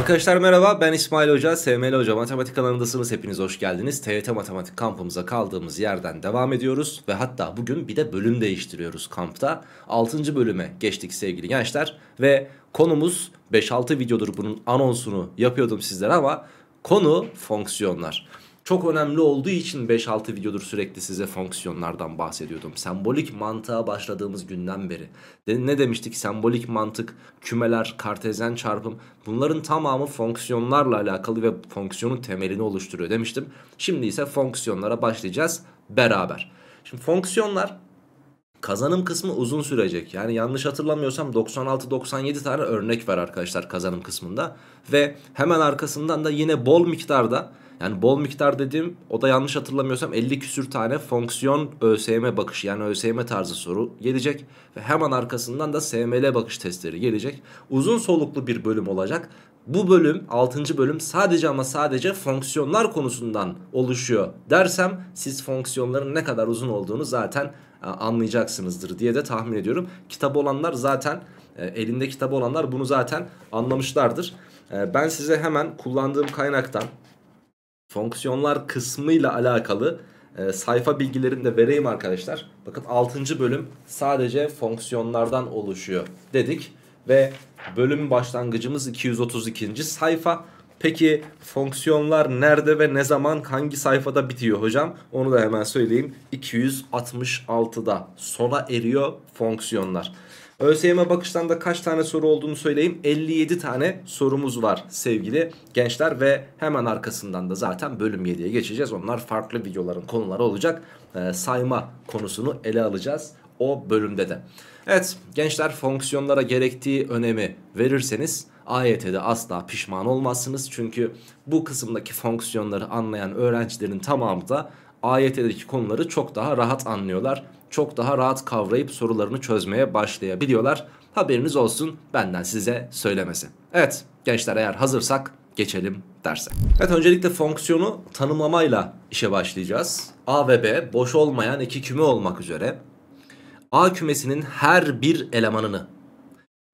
Arkadaşlar merhaba ben İsmail Hoca, SML Hoca Matematik kanalındasınız. Hepiniz hoş geldiniz. TYT Matematik kampımıza kaldığımız yerden devam ediyoruz. Ve hatta bugün bir de bölüm değiştiriyoruz kampta. 6. bölüme geçtik sevgili gençler. Ve konumuz 5-6 videodur bunun anonsunu yapıyordum sizlere ama konu fonksiyonlar çok önemli olduğu için 5-6 videodur sürekli size fonksiyonlardan bahsediyordum. Sembolik mantığa başladığımız günden beri. De, ne demiştik? Sembolik mantık, kümeler, kartezyen çarpım bunların tamamı fonksiyonlarla alakalı ve fonksiyonun temelini oluşturuyor demiştim. Şimdi ise fonksiyonlara başlayacağız beraber. Şimdi fonksiyonlar Kazanım kısmı uzun sürecek. Yani yanlış hatırlamıyorsam 96-97 tane örnek var arkadaşlar kazanım kısmında. Ve hemen arkasından da yine bol miktarda yani bol miktar dedim. o da yanlış hatırlamıyorsam 50 küsür tane fonksiyon ÖSYM bakışı yani ÖSYM tarzı soru gelecek. Ve hemen arkasından da SML bakış testleri gelecek. Uzun soluklu bir bölüm olacak. Bu bölüm 6. bölüm sadece ama sadece fonksiyonlar konusundan oluşuyor dersem siz fonksiyonların ne kadar uzun olduğunu zaten e, anlayacaksınızdır diye de tahmin ediyorum. Kitabı olanlar zaten e, elinde kitabı olanlar bunu zaten anlamışlardır. E, ben size hemen kullandığım kaynaktan fonksiyonlar kısmıyla alakalı e, sayfa bilgilerini de vereyim arkadaşlar. Bakın 6. bölüm sadece fonksiyonlardan oluşuyor dedik. Ve bölüm başlangıcımız 232. sayfa. Peki fonksiyonlar nerede ve ne zaman hangi sayfada bitiyor hocam? Onu da hemen söyleyeyim. 266'da sona eriyor fonksiyonlar. ÖSYM bakıştan da kaç tane soru olduğunu söyleyeyim. 57 tane sorumuz var sevgili gençler ve hemen arkasından da zaten bölüm 7'ye geçeceğiz. Onlar farklı videoların konuları olacak. E, sayma konusunu ele alacağız o bölümde de. Evet gençler fonksiyonlara gerektiği önemi verirseniz AYT'de asla pişman olmazsınız. Çünkü bu kısımdaki fonksiyonları anlayan öğrencilerin tamamı da AYT'deki konuları çok daha rahat anlıyorlar çok daha rahat kavrayıp sorularını çözmeye başlayabiliyorlar. Haberiniz olsun benden size söylemesi. Evet gençler eğer hazırsak geçelim derse. Evet öncelikle fonksiyonu tanımlamayla işe başlayacağız. A ve B boş olmayan iki küme olmak üzere A kümesinin her bir elemanını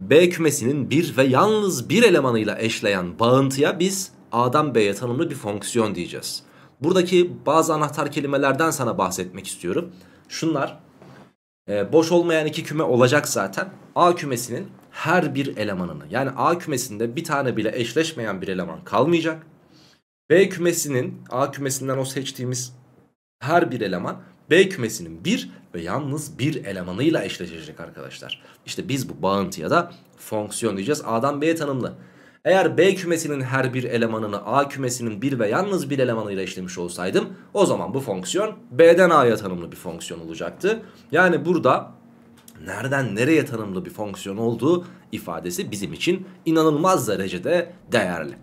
B kümesinin bir ve yalnız bir elemanıyla eşleyen bağıntıya biz A'dan B'ye tanımlı bir fonksiyon diyeceğiz. Buradaki bazı anahtar kelimelerden sana bahsetmek istiyorum. Şunlar e, boş olmayan iki küme olacak zaten. A kümesinin her bir elemanını yani A kümesinde bir tane bile eşleşmeyen bir eleman kalmayacak. B kümesinin A kümesinden o seçtiğimiz her bir eleman B kümesinin bir ve yalnız bir elemanıyla eşleşecek arkadaşlar. İşte biz bu bağıntıya da fonksiyon diyeceğiz. A'dan B'ye tanımlı. Eğer B kümesinin her bir elemanını A kümesinin bir ve yalnız bir elemanıyla işlemiş olsaydım o zaman bu fonksiyon B'den A'ya tanımlı bir fonksiyon olacaktı. Yani burada nereden nereye tanımlı bir fonksiyon olduğu ifadesi bizim için inanılmaz derecede değerli.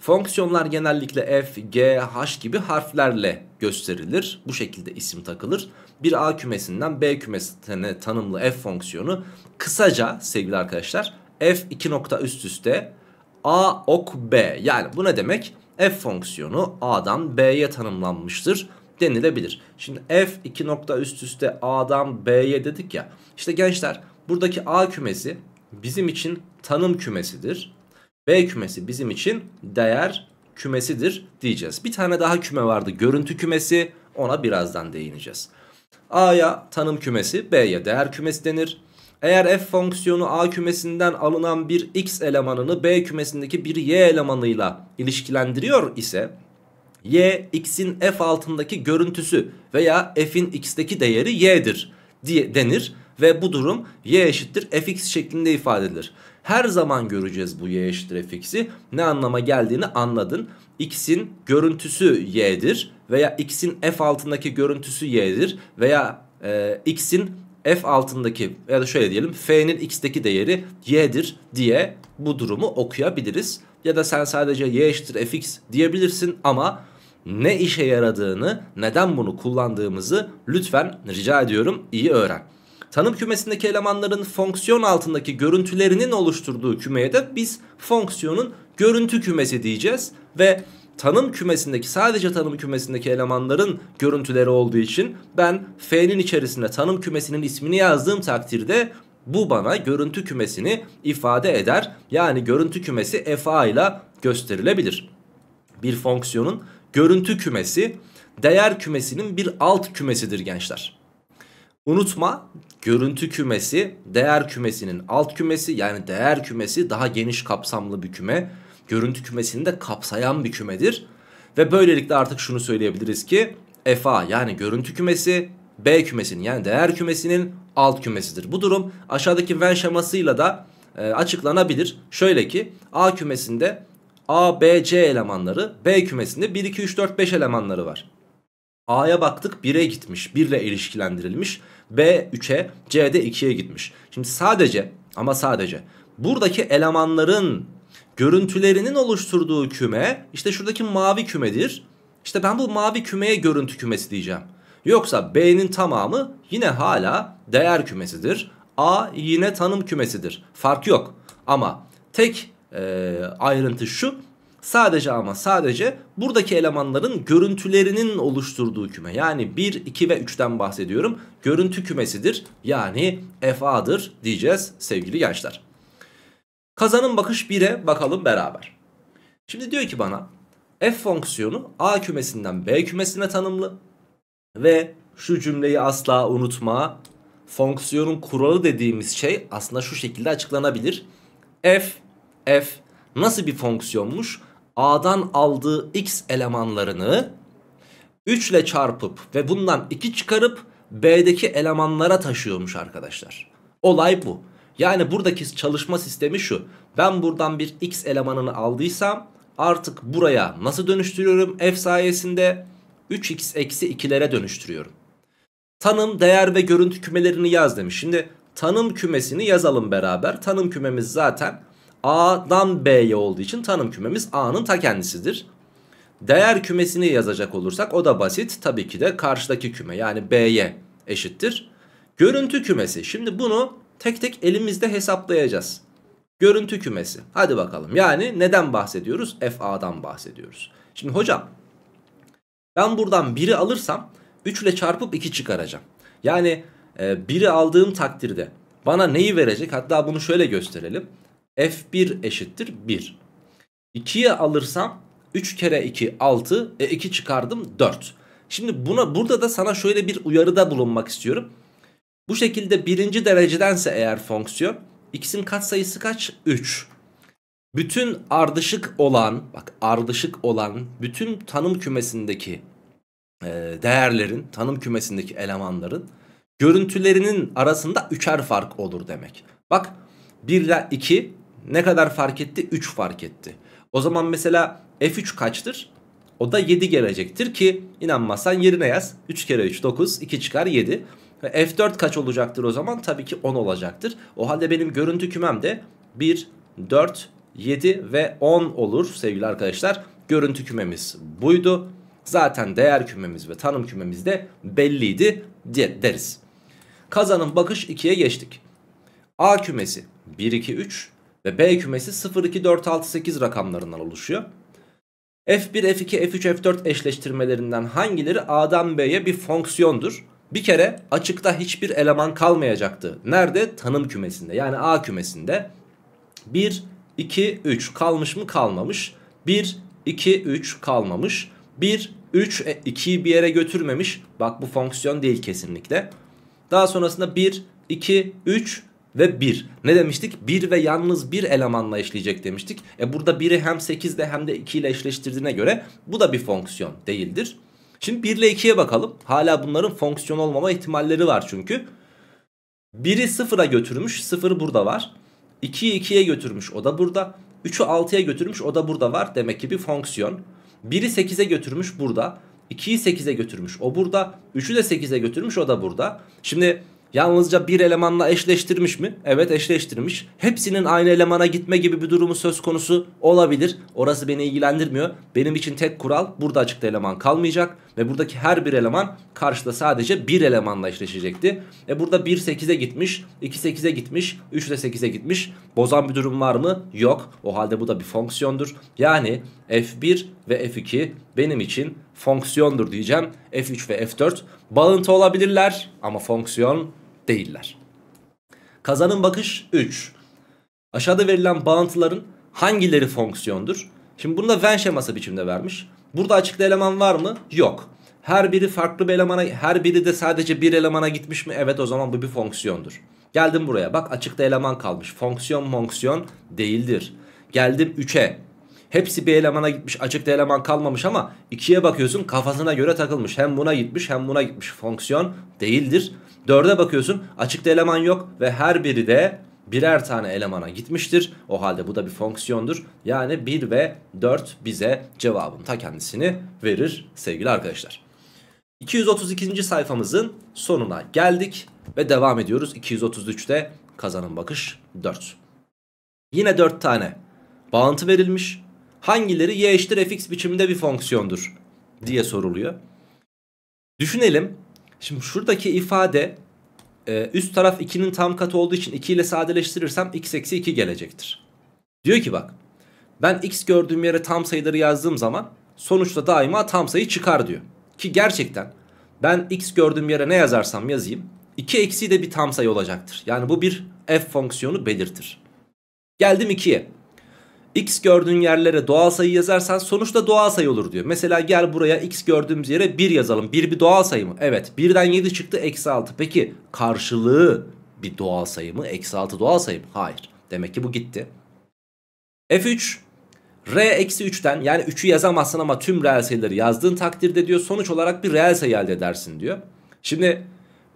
Fonksiyonlar genellikle f, g, h gibi harflerle gösterilir. Bu şekilde isim takılır. Bir A kümesinden B kümesine tanımlı f fonksiyonu kısaca sevgili arkadaşlar f 2 nokta üst üste A ok B. Yani bu ne demek? F fonksiyonu A'dan B'ye tanımlanmıştır denilebilir. Şimdi F iki nokta üst üste A'dan B'ye dedik ya. İşte gençler buradaki A kümesi bizim için tanım kümesidir. B kümesi bizim için değer kümesidir diyeceğiz. Bir tane daha küme vardı görüntü kümesi ona birazdan değineceğiz. A'ya tanım kümesi B'ye değer kümesi denir. Eğer f fonksiyonu a kümesinden alınan bir x elemanını b kümesindeki bir y elemanıyla ilişkilendiriyor ise y x'in f altındaki görüntüsü veya f'in x'teki değeri y'dir diye denir ve bu durum y eşittir fx şeklinde ifade edilir. Her zaman göreceğiz bu y eşittir fx'i ne anlama geldiğini anladın. x'in görüntüsü y'dir veya x'in f altındaki görüntüsü y'dir veya e, x'in f altındaki ya da şöyle diyelim f'nin x'teki değeri y'dir diye bu durumu okuyabiliriz. Ya da sen sadece y eşittir fx diyebilirsin ama ne işe yaradığını, neden bunu kullandığımızı lütfen rica ediyorum iyi öğren. Tanım kümesindeki elemanların fonksiyon altındaki görüntülerinin oluşturduğu kümeye de biz fonksiyonun görüntü kümesi diyeceğiz ve tanım kümesindeki sadece tanım kümesindeki elemanların görüntüleri olduğu için ben F'nin içerisinde tanım kümesinin ismini yazdığım takdirde bu bana görüntü kümesini ifade eder. Yani görüntü kümesi FA ile gösterilebilir. Bir fonksiyonun görüntü kümesi değer kümesinin bir alt kümesidir gençler. Unutma görüntü kümesi değer kümesinin alt kümesi yani değer kümesi daha geniş kapsamlı bir küme görüntü kümesini de kapsayan bir kümedir. Ve böylelikle artık şunu söyleyebiliriz ki FA yani görüntü kümesi B kümesinin yani değer kümesinin alt kümesidir. Bu durum aşağıdaki Venn şemasıyla da e, açıklanabilir. Şöyle ki A kümesinde A, B, C elemanları B kümesinde 1, 2, 3, 4, 5 elemanları var. A'ya baktık 1'e gitmiş 1 ile ilişkilendirilmiş B 3'e C'de 2'ye gitmiş. Şimdi sadece ama sadece buradaki elemanların görüntülerinin oluşturduğu küme işte şuradaki mavi kümedir. İşte ben bu mavi kümeye görüntü kümesi diyeceğim. Yoksa B'nin tamamı yine hala değer kümesidir. A yine tanım kümesidir. Fark yok. Ama tek e, ayrıntı şu. Sadece ama sadece buradaki elemanların görüntülerinin oluşturduğu küme. Yani 1, 2 ve 3'ten bahsediyorum. Görüntü kümesidir. Yani FA'dır diyeceğiz sevgili gençler. Kazanın bakış 1'e bakalım beraber. Şimdi diyor ki bana f fonksiyonu a kümesinden b kümesine tanımlı. Ve şu cümleyi asla unutma. Fonksiyonun kuralı dediğimiz şey aslında şu şekilde açıklanabilir. f, f nasıl bir fonksiyonmuş? a'dan aldığı x elemanlarını 3 ile çarpıp ve bundan 2 çıkarıp b'deki elemanlara taşıyormuş arkadaşlar. Olay bu. Yani buradaki çalışma sistemi şu. Ben buradan bir x elemanını aldıysam artık buraya nasıl dönüştürüyorum? F sayesinde 3x eksi 2'lere dönüştürüyorum. Tanım, değer ve görüntü kümelerini yaz demiş. Şimdi tanım kümesini yazalım beraber. Tanım kümemiz zaten A'dan B'ye olduğu için tanım kümemiz A'nın ta kendisidir. Değer kümesini yazacak olursak o da basit. Tabii ki de karşıdaki küme yani B'ye eşittir. Görüntü kümesi. Şimdi bunu tek tek elimizde hesaplayacağız. Görüntü kümesi. Hadi bakalım. Yani neden bahsediyoruz? FA'dan bahsediyoruz. Şimdi hocam ben buradan 1'i alırsam 3 ile çarpıp 2 çıkaracağım. Yani 1'i e, aldığım takdirde bana neyi verecek? Hatta bunu şöyle gösterelim. F1 eşittir 1. 2'ye alırsam 3 kere 2 6. E 2 çıkardım 4. Şimdi buna burada da sana şöyle bir uyarıda bulunmak istiyorum. Bu şekilde birinci derecedense eğer fonksiyon x'in katsayısı kaç? 3. Bütün ardışık olan bak ardışık olan bütün tanım kümesindeki e, değerlerin tanım kümesindeki elemanların görüntülerinin arasında üçer fark olur demek. Bak 1 ile 2 ne kadar fark etti? 3 fark etti. O zaman mesela F3 kaçtır? O da 7 gelecektir ki inanmazsan yerine yaz. 3 kere 3 9 2 çıkar 7. Ve F4 kaç olacaktır o zaman? Tabii ki 10 olacaktır. O halde benim görüntü kümem de 1, 4, 7 ve 10 olur sevgili arkadaşlar. Görüntü kümemiz buydu. Zaten değer kümemiz ve tanım kümemiz de belliydi diye deriz. Kazanın bakış 2'ye geçtik. A kümesi 1, 2, 3 ve B kümesi 0, 2, 4, 6, 8 rakamlarından oluşuyor. F1, F2, F3, F4 eşleştirmelerinden hangileri A'dan B'ye bir fonksiyondur? Bir kere açıkta hiçbir eleman kalmayacaktı. Nerede? Tanım kümesinde yani A kümesinde. 1, 2, 3 kalmış mı kalmamış. 1, 2, 3 kalmamış. 1, 3, 2'yi bir yere götürmemiş. Bak bu fonksiyon değil kesinlikle. Daha sonrasında 1, 2, 3 ve 1. Ne demiştik? 1 ve yalnız 1 elemanla işleyecek demiştik. E burada 1'i hem 8 ile hem de 2 ile eşleştirdiğine göre bu da bir fonksiyon değildir. Şimdi 1 ile 2'ye bakalım. Hala bunların fonksiyon olmama ihtimalleri var çünkü. 1'i 0'a götürmüş. 0 burada var. 2'yi 2'ye götürmüş. O da burada. 3'ü 6'ya götürmüş. O da burada var. Demek ki bir fonksiyon. 1'i 8'e götürmüş burada. 2'yi 8'e götürmüş. O burada. 3'ü de 8'e götürmüş. O da burada. Şimdi yalnızca bir elemanla eşleştirmiş mi? Evet eşleştirmiş. Hepsinin aynı elemana gitme gibi bir durumu söz konusu olabilir. Orası beni ilgilendirmiyor. Benim için tek kural burada açıkta eleman kalmayacak ve buradaki her bir eleman karşıda sadece bir elemanla eşleşecekti. E burada 1 8'e gitmiş, 2 8'e gitmiş, 3 de 8'e gitmiş. Bozan bir durum var mı? Yok. O halde bu da bir fonksiyondur. Yani f1 ve f2 benim için fonksiyondur diyeceğim. f3 ve f4 bağıntı olabilirler ama fonksiyon değiller. Kazanın bakış 3. Aşağıda verilen bağıntıların hangileri fonksiyondur? Şimdi bunu da Venn şeması biçimde vermiş. Burada açıkta eleman var mı? Yok. Her biri farklı bir elemana, her biri de sadece bir elemana gitmiş mi? Evet o zaman bu bir fonksiyondur. Geldim buraya bak açıkta eleman kalmış. Fonksiyon fonksiyon değildir. Geldim 3'e. Hepsi bir elemana gitmiş açıkta eleman kalmamış ama 2'ye bakıyorsun kafasına göre takılmış. Hem buna gitmiş hem buna gitmiş. Fonksiyon değildir. Dörde bakıyorsun açıkta eleman yok ve her biri de birer tane elemana gitmiştir. O halde bu da bir fonksiyondur. Yani 1 ve 4 bize cevabın ta kendisini verir sevgili arkadaşlar. 232. sayfamızın sonuna geldik ve devam ediyoruz. 233'te kazanın bakış 4. Yine 4 tane bağıntı verilmiş. Hangileri y eşittir fx biçiminde bir fonksiyondur diye soruluyor. Düşünelim Şimdi şuradaki ifade e, üst taraf 2'nin tam katı olduğu için 2 ile sadeleştirirsem x eksi 2 gelecektir. Diyor ki bak ben x gördüğüm yere tam sayıları yazdığım zaman sonuçta daima tam sayı çıkar diyor. Ki gerçekten ben x gördüğüm yere ne yazarsam yazayım 2 eksi de bir tam sayı olacaktır. Yani bu bir f fonksiyonu belirtir. Geldim 2'ye x gördüğün yerlere doğal sayı yazarsan sonuçta doğal sayı olur diyor. Mesela gel buraya x gördüğümüz yere 1 yazalım. 1 bir doğal sayı mı? Evet. 1'den 7 çıktı eksi 6. Peki karşılığı bir doğal sayı mı? Eksi 6 doğal sayı mı? Hayır. Demek ki bu gitti. F3 R eksi 3'ten yani 3'ü yazamazsın ama tüm reel sayıları yazdığın takdirde diyor sonuç olarak bir reel sayı elde edersin diyor. Şimdi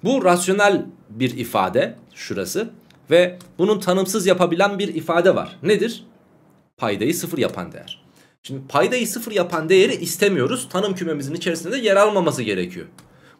bu rasyonel bir ifade şurası ve bunun tanımsız yapabilen bir ifade var. Nedir? Paydayı sıfır yapan değer. Şimdi paydayı sıfır yapan değeri istemiyoruz. Tanım kümemizin içerisinde de yer almaması gerekiyor.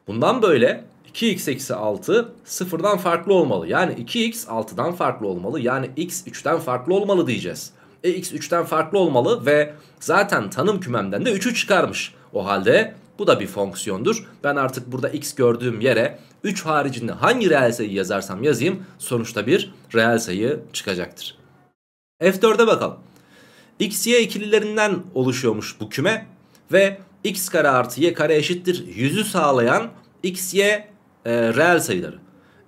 Bundan böyle 2x eksi 6 sıfırdan farklı olmalı. Yani 2x 6'dan farklı olmalı. Yani x 3'ten farklı olmalı diyeceğiz. E x 3'ten farklı olmalı ve zaten tanım kümemden de 3'ü çıkarmış. O halde bu da bir fonksiyondur. Ben artık burada x gördüğüm yere 3 haricinde hangi reel sayı yazarsam yazayım sonuçta bir reel sayı çıkacaktır. F4'e bakalım. X, Y ikililerinden oluşuyormuş bu küme. Ve x kare artı y kare eşittir yüzü sağlayan x, y e, reel sayıları.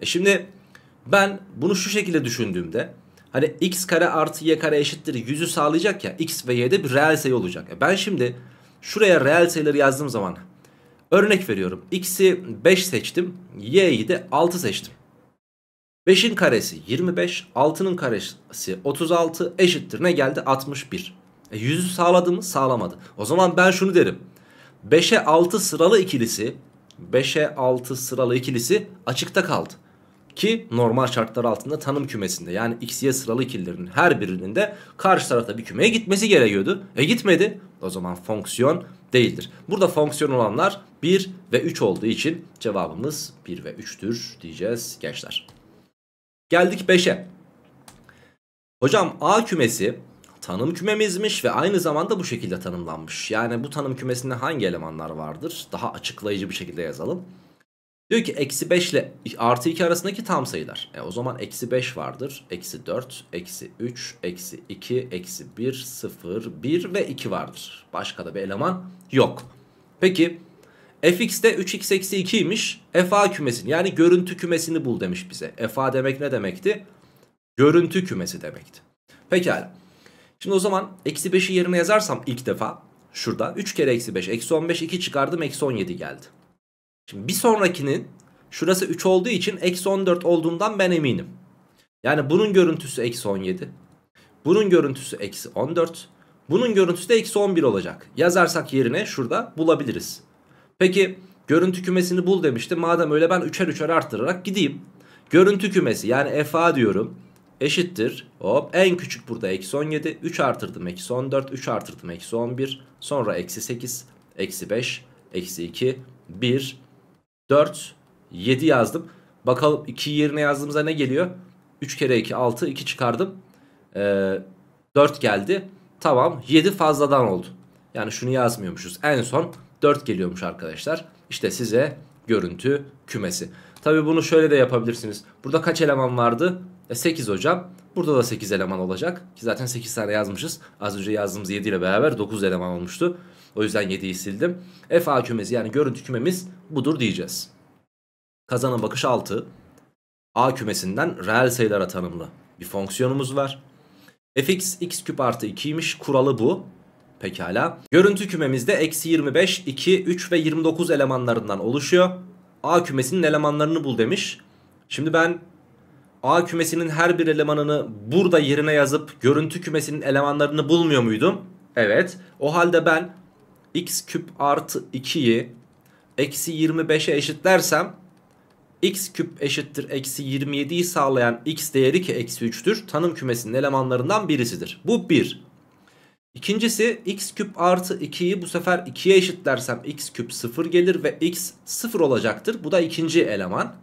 E şimdi ben bunu şu şekilde düşündüğümde hani x kare artı y kare eşittir yüzü sağlayacak ya x ve y'de bir reel sayı olacak. E ben şimdi şuraya reel sayıları yazdığım zaman örnek veriyorum. x'i 5 seçtim y'yi de 6 seçtim. 5'in karesi 25, 6'nın karesi 36 eşittir ne geldi? 61. E 100'ü sağladı mı? Sağlamadı. O zaman ben şunu derim. 5'e 6 sıralı ikilisi 5'e 6 sıralı ikilisi açıkta kaldı. Ki normal şartlar altında tanım kümesinde yani x'ye sıralı ikililerin her birinin de karşı tarafta bir kümeye gitmesi gerekiyordu. E gitmedi. O zaman fonksiyon değildir. Burada fonksiyon olanlar 1 ve 3 olduğu için cevabımız 1 ve 3'tür diyeceğiz gençler. Geldik 5'e. Hocam A kümesi tanım kümemizmiş ve aynı zamanda bu şekilde tanımlanmış. Yani bu tanım kümesinde hangi elemanlar vardır? Daha açıklayıcı bir şekilde yazalım. Diyor ki eksi 5 ile artı 2 arasındaki tam sayılar. E, o zaman eksi 5 vardır. Eksi 4, eksi 3, eksi 2, eksi 1, 0, 1 ve 2 vardır. Başka da bir eleman yok. Peki fx'te 3x eksi 2 2'ymiş. fa kümesini yani görüntü kümesini bul demiş bize. fa demek ne demekti? Görüntü kümesi demekti. Pekala. Şimdi o zaman eksi 5'i yerine yazarsam ilk defa şurada 3 kere eksi 5 eksi 15 2 çıkardım eksi 17 geldi. Şimdi bir sonrakinin şurası 3 olduğu için eksi 14 olduğundan ben eminim. Yani bunun görüntüsü eksi 17. Bunun görüntüsü eksi 14. Bunun görüntüsü de eksi 11 olacak. Yazarsak yerine şurada bulabiliriz. Peki görüntü kümesini bul demişti. Madem öyle ben üçer üçer arttırarak gideyim. Görüntü kümesi yani FA diyorum. Eşittir. Hop en küçük burada eksi 17. 3 artırdım eksi 14. 3 artırdım eksi 11. Sonra eksi 8. Eksi 5. Eksi 2. 1. 4. 7 yazdım. Bakalım 2 yerine yazdığımızda ne geliyor? 3 kere 2 6. 2 çıkardım. Ee, 4 geldi. Tamam 7 fazladan oldu. Yani şunu yazmıyormuşuz. En son 4 geliyormuş arkadaşlar. İşte size görüntü kümesi. Tabi bunu şöyle de yapabilirsiniz. Burada kaç eleman vardı? E 8 hocam. Burada da 8 eleman olacak. Ki zaten 8 tane yazmışız. Az önce yazdığımız 7 ile beraber 9 eleman olmuştu. O yüzden 7'yi sildim. FA kümesi yani görüntü kümemiz budur diyeceğiz. Kazanın bakış 6. A kümesinden reel sayılara tanımlı bir fonksiyonumuz var. fx x küp artı 2'ymiş kuralı bu. Pekala. Görüntü kümemizde eksi 25, 2, 3 ve 29 elemanlarından oluşuyor. A kümesinin elemanlarını bul demiş. Şimdi ben A kümesinin her bir elemanını burada yerine yazıp görüntü kümesinin elemanlarını bulmuyor muydum? Evet. O halde ben x küp artı 2'yi eksi 25'e eşitlersem x küp eşittir eksi 27'yi sağlayan x değeri ki eksi 3'tür. Tanım kümesinin elemanlarından birisidir. Bu 1. Bir. İkincisi x küp artı 2'yi bu sefer 2'ye eşitlersem x küp 0 gelir ve x 0 olacaktır. Bu da ikinci eleman.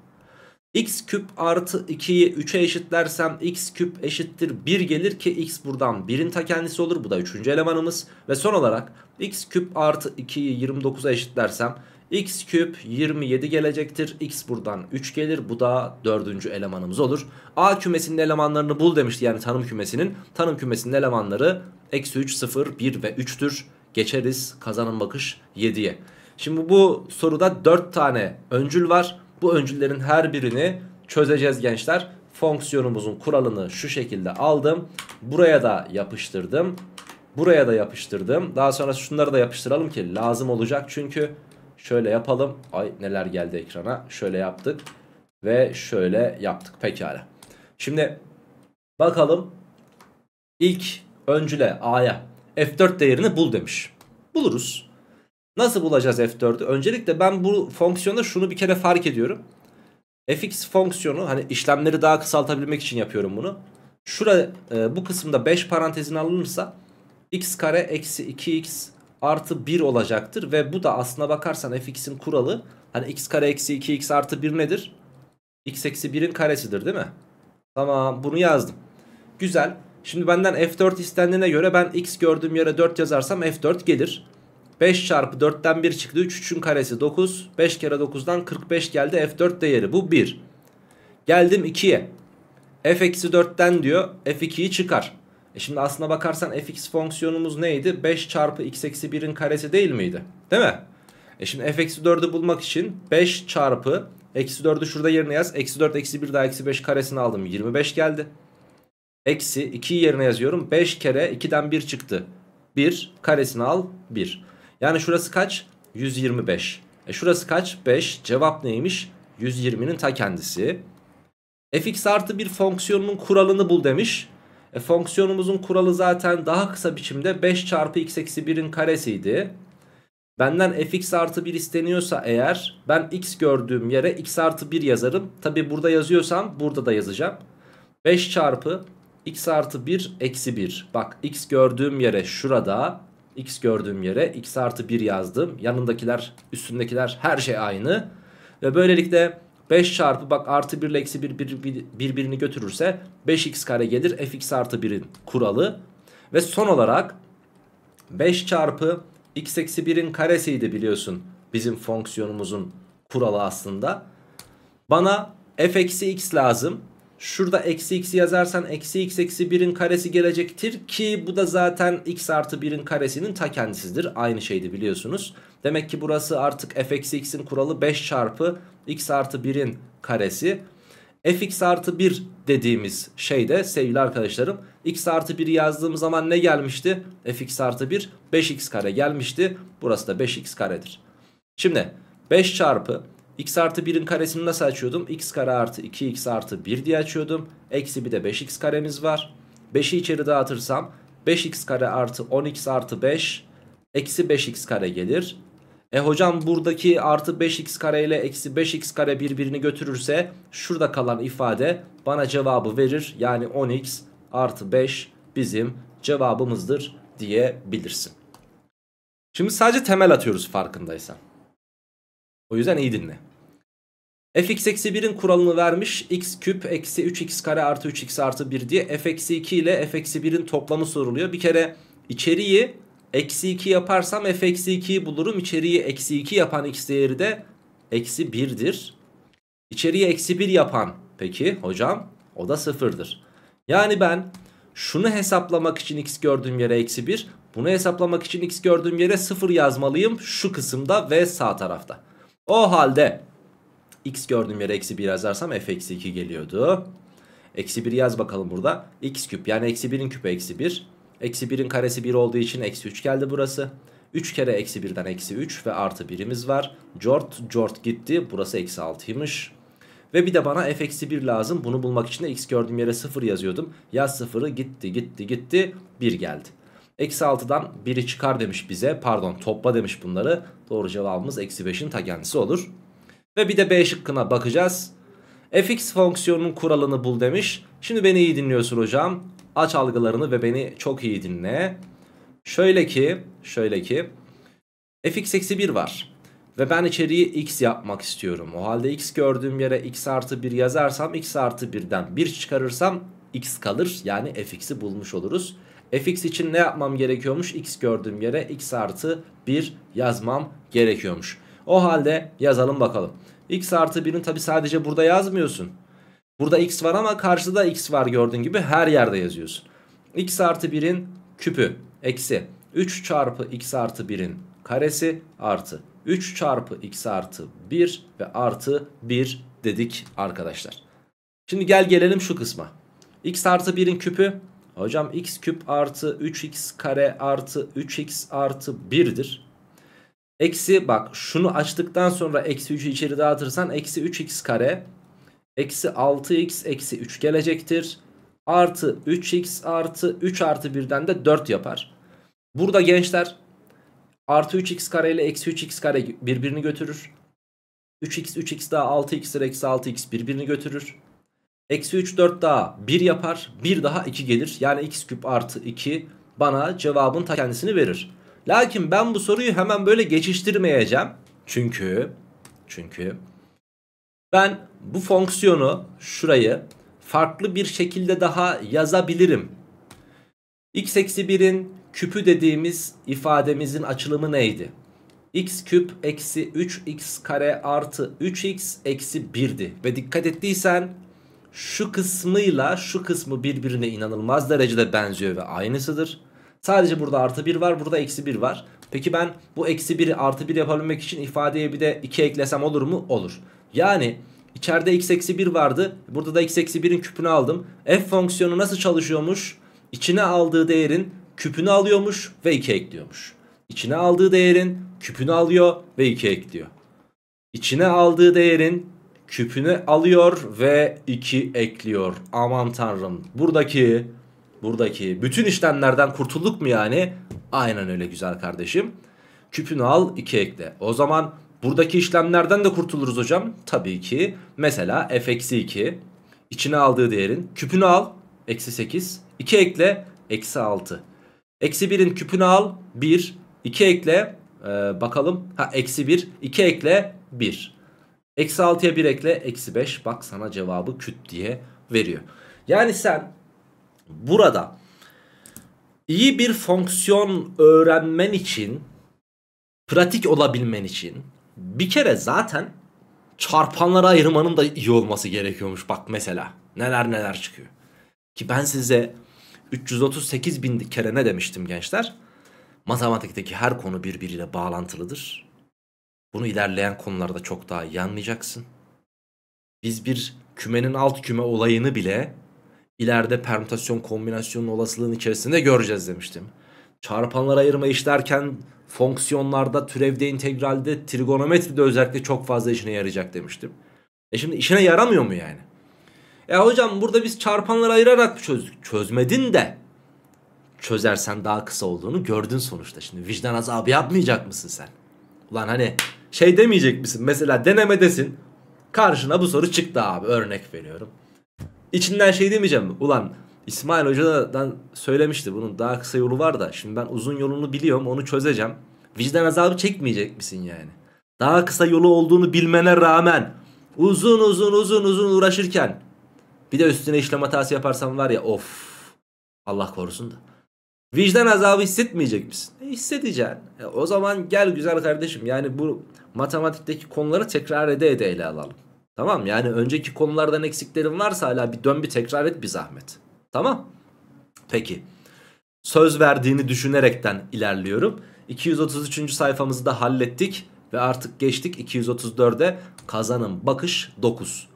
x küp artı 2'yi 3'e eşitlersem x küp eşittir 1 gelir ki x buradan 1'in ta kendisi olur. Bu da üçüncü elemanımız. Ve son olarak x küp artı 2'yi 29'a eşitlersem x küp 27 gelecektir. X buradan 3 gelir. Bu da dördüncü elemanımız olur. A kümesinin elemanlarını bul demişti yani tanım kümesinin. Tanım kümesinin elemanları eksi 3, 0, 1 ve 3'tür. Geçeriz Kazanın bakış 7'ye. Şimdi bu soruda 4 tane öncül var. Bu öncüllerin her birini çözeceğiz gençler. Fonksiyonumuzun kuralını şu şekilde aldım. Buraya da yapıştırdım. Buraya da yapıştırdım. Daha sonra şunları da yapıştıralım ki lazım olacak çünkü... Şöyle yapalım. Ay neler geldi ekrana. Şöyle yaptık. Ve şöyle yaptık. Pekala. Şimdi bakalım. İlk öncüle A'ya F4 değerini bul demiş. Buluruz. Nasıl bulacağız F4'ü? Öncelikle ben bu fonksiyonda şunu bir kere fark ediyorum. Fx fonksiyonu hani işlemleri daha kısaltabilmek için yapıyorum bunu. Şura e, bu kısımda 5 parantezin alınırsa x kare eksi 2x artı 1 olacaktır. Ve bu da aslına bakarsan fx'in kuralı hani x kare eksi 2x artı 1 nedir? x eksi 1'in karesidir değil mi? Tamam bunu yazdım. Güzel. Şimdi benden f4 istendiğine göre ben x gördüğüm yere 4 yazarsam f4 gelir. 5 çarpı 4'ten 1 çıktı. 3 3'ün karesi 9. 5 kere 9'dan 45 geldi. F4 değeri bu 1. Geldim 2'ye. F eksi 4'ten diyor. F2'yi çıkar. E şimdi aslına bakarsan fx fonksiyonumuz neydi? 5 çarpı x eksi 1'in karesi değil miydi? Değil mi? E şimdi f eksi 4'ü bulmak için 5 çarpı eksi 4'ü şurada yerine yaz. Eksi 4 eksi 1 daha eksi 5 karesini aldım. 25 geldi. Eksi 2'yi yerine yazıyorum. 5 kere 2'den 1 çıktı. 1 karesini al 1. Yani şurası kaç? 125. E şurası kaç? 5. Cevap neymiş? 120'nin ta kendisi. fx artı bir fonksiyonunun kuralını bul demiş. E, fonksiyonumuzun kuralı zaten daha kısa biçimde 5 çarpı x eksi 1'in karesiydi. Benden fx artı 1 isteniyorsa eğer ben x gördüğüm yere x artı 1 yazarım. Tabi burada yazıyorsam burada da yazacağım. 5 çarpı x artı 1 eksi 1. Bak x gördüğüm yere şurada x gördüğüm yere x artı 1 yazdım. Yanındakiler üstündekiler her şey aynı. Ve böylelikle 5 çarpı bak artı 1 ile eksi 1 bir, bir, birbirini götürürse 5x kare gelir fx artı 1'in kuralı. Ve son olarak 5 çarpı x eksi 1'in karesiydi biliyorsun bizim fonksiyonumuzun kuralı aslında. Bana f eksi x lazım. Şurada eksi x yazarsan eksi x eksi 1'in karesi gelecektir ki bu da zaten x artı 1'in karesinin ta kendisidir. Aynı şeydi biliyorsunuz. Demek ki burası artık f eksi x'in kuralı 5 çarpı x artı 1'in karesi. f x artı 1 dediğimiz şeyde sevgili arkadaşlarım x artı 1'i yazdığım zaman ne gelmişti? f x artı 1 5x kare gelmişti. Burası da 5x karedir. Şimdi 5 çarpı x artı 1'in karesini nasıl açıyordum? x kare artı 2x artı 1 diye açıyordum. Eksi bir de 5x karemiz var. 5'i içeri dağıtırsam 5x kare artı 10x artı 5 eksi 5x kare gelir. E hocam buradaki artı 5x kare ile eksi 5x kare birbirini götürürse şurada kalan ifade bana cevabı verir. Yani 10x artı 5 bizim cevabımızdır diyebilirsin. Şimdi sadece temel atıyoruz farkındaysan. O yüzden iyi dinle fx eksi 1'in kuralını vermiş. x küp eksi 3x kare artı 3x artı 1 diye f eksi 2 ile f eksi 1'in toplamı soruluyor. Bir kere içeriği eksi 2 yaparsam f eksi 2'yi bulurum. İçeriği eksi 2 yapan x değeri de eksi 1'dir. İçeriği eksi 1 yapan peki hocam o da sıfırdır. Yani ben şunu hesaplamak için x gördüğüm yere eksi 1 bunu hesaplamak için x gördüğüm yere 0 yazmalıyım şu kısımda ve sağ tarafta. O halde x gördüğüm yere eksi 1 yazarsam f eksi 2 geliyordu. Eksi 1 yaz bakalım burada. x küp yani eksi 1'in küpü eksi 1. Eksi 1'in karesi 1 olduğu için eksi 3 geldi burası. 3 kere eksi 1'den eksi 3 ve artı 1'imiz var. Jort, Jort gitti. Burası eksi 6'ymış. Ve bir de bana f eksi 1 lazım. Bunu bulmak için de x gördüğüm yere 0 yazıyordum. Yaz 0'ı gitti gitti gitti 1 geldi. Eksi 6'dan 1'i çıkar demiş bize. Pardon topla demiş bunları. Doğru cevabımız eksi 5'in ta kendisi olur. Ve bir de B şıkkına bakacağız. fx fonksiyonunun kuralını bul demiş. Şimdi beni iyi dinliyorsun hocam. Aç algılarını ve beni çok iyi dinle. Şöyle ki, şöyle ki fx eksi 1 var. Ve ben içeriği x yapmak istiyorum. O halde x gördüğüm yere x artı 1 yazarsam x artı 1'den 1 çıkarırsam x kalır. Yani fx'i bulmuş oluruz. fx için ne yapmam gerekiyormuş? x gördüğüm yere x artı 1 yazmam gerekiyormuş. O halde yazalım bakalım. X artı 1'in tabi sadece burada yazmıyorsun. Burada x var ama karşıda x var gördüğün gibi her yerde yazıyorsun. x artı 1'in küpü eksi 3 çarpı x artı 1'in karesi artı 3 çarpı x artı 1 ve artı 1 dedik arkadaşlar. Şimdi gel gelelim şu kısma. x artı 1'in küpü hocam x küp artı 3x kare artı 3x artı 1'dir. Eksi bak şunu açtıktan sonra eksi 3'ü içeri dağıtırsan eksi 3x kare eksi 6x eksi 3 gelecektir. Artı 3x artı 3 artı 1'den de 4 yapar. Burada gençler artı 3x kare ile eksi 3x kare birbirini götürür. 3x 3x daha 6x eksi 6x birbirini götürür. Eksi 3 4 daha 1 yapar. 1 daha 2 gelir. Yani x küp artı 2 bana cevabın ta kendisini verir. Lakin ben bu soruyu hemen böyle geçiştirmeyeceğim. Çünkü çünkü ben bu fonksiyonu şurayı farklı bir şekilde daha yazabilirim. x eksi 1'in küpü dediğimiz ifademizin açılımı neydi? x küp eksi 3x kare artı 3x eksi 1'di. Ve dikkat ettiysen şu kısmıyla şu kısmı birbirine inanılmaz derecede benziyor ve aynısıdır. Sadece burada artı 1 var burada eksi 1 var. Peki ben bu eksi 1'i artı 1 yapabilmek için ifadeye bir de 2 eklesem olur mu? Olur. Yani içeride x eksi 1 vardı. Burada da x eksi 1'in küpünü aldım. F fonksiyonu nasıl çalışıyormuş? İçine aldığı değerin küpünü alıyormuş ve 2 ekliyormuş. İçine aldığı değerin küpünü alıyor ve 2 ekliyor. İçine aldığı değerin küpünü alıyor ve 2 ekliyor. Aman tanrım buradaki Buradaki bütün işlemlerden kurtulduk mu yani? Aynen öyle güzel kardeşim. Küpünü al 2 ekle. O zaman buradaki işlemlerden de kurtuluruz hocam. Tabii ki mesela f-2 içine aldığı değerin küpünü al eksi 8. 2 ekle eksi 6. Eksi 1'in küpünü al 1. 2 ekle e, bakalım. Ha eksi 1. 2 ekle 1. Eksi 6'ya 1 ekle eksi 5. Bak sana cevabı küt diye veriyor. Yani sen Burada iyi bir fonksiyon öğrenmen için, pratik olabilmen için bir kere zaten çarpanlara ayırmanın da iyi olması gerekiyormuş. Bak mesela neler neler çıkıyor. Ki ben size 338 bin kere ne demiştim gençler? Matematikteki her konu birbiriyle bağlantılıdır. Bunu ilerleyen konularda çok daha iyi Biz bir kümenin alt küme olayını bile ileride permütasyon kombinasyonun olasılığın içerisinde göreceğiz demiştim. Çarpanlar ayırma işlerken fonksiyonlarda, türevde, integralde, trigonometride özellikle çok fazla işine yarayacak demiştim. E şimdi işine yaramıyor mu yani? E hocam burada biz çarpanları ayırarak mı çözdük? Çözmedin de çözersen daha kısa olduğunu gördün sonuçta. Şimdi vicdan azabı yapmayacak mısın sen? Ulan hani şey demeyecek misin? Mesela denemedesin. Karşına bu soru çıktı abi örnek veriyorum içinden şey demeyeceğim mi? Ulan İsmail Hoca'dan söylemişti bunun daha kısa yolu var da şimdi ben uzun yolunu biliyorum onu çözeceğim. Vicdan azabı çekmeyecek misin yani? Daha kısa yolu olduğunu bilmene rağmen uzun uzun uzun uzun uğraşırken bir de üstüne işlem hatası yaparsan var ya of Allah korusun da. Vicdan azabı hissetmeyecek misin? E, hissedeceksin. E, o zaman gel güzel kardeşim yani bu matematikteki konuları tekrar ede ede ele alalım. Tamam yani önceki konulardan eksiklerin varsa hala bir dön bir tekrar et bir zahmet. Tamam. Peki. Söz verdiğini düşünerekten ilerliyorum. 233. sayfamızı da hallettik ve artık geçtik 234'e. Kazanım bakış 9.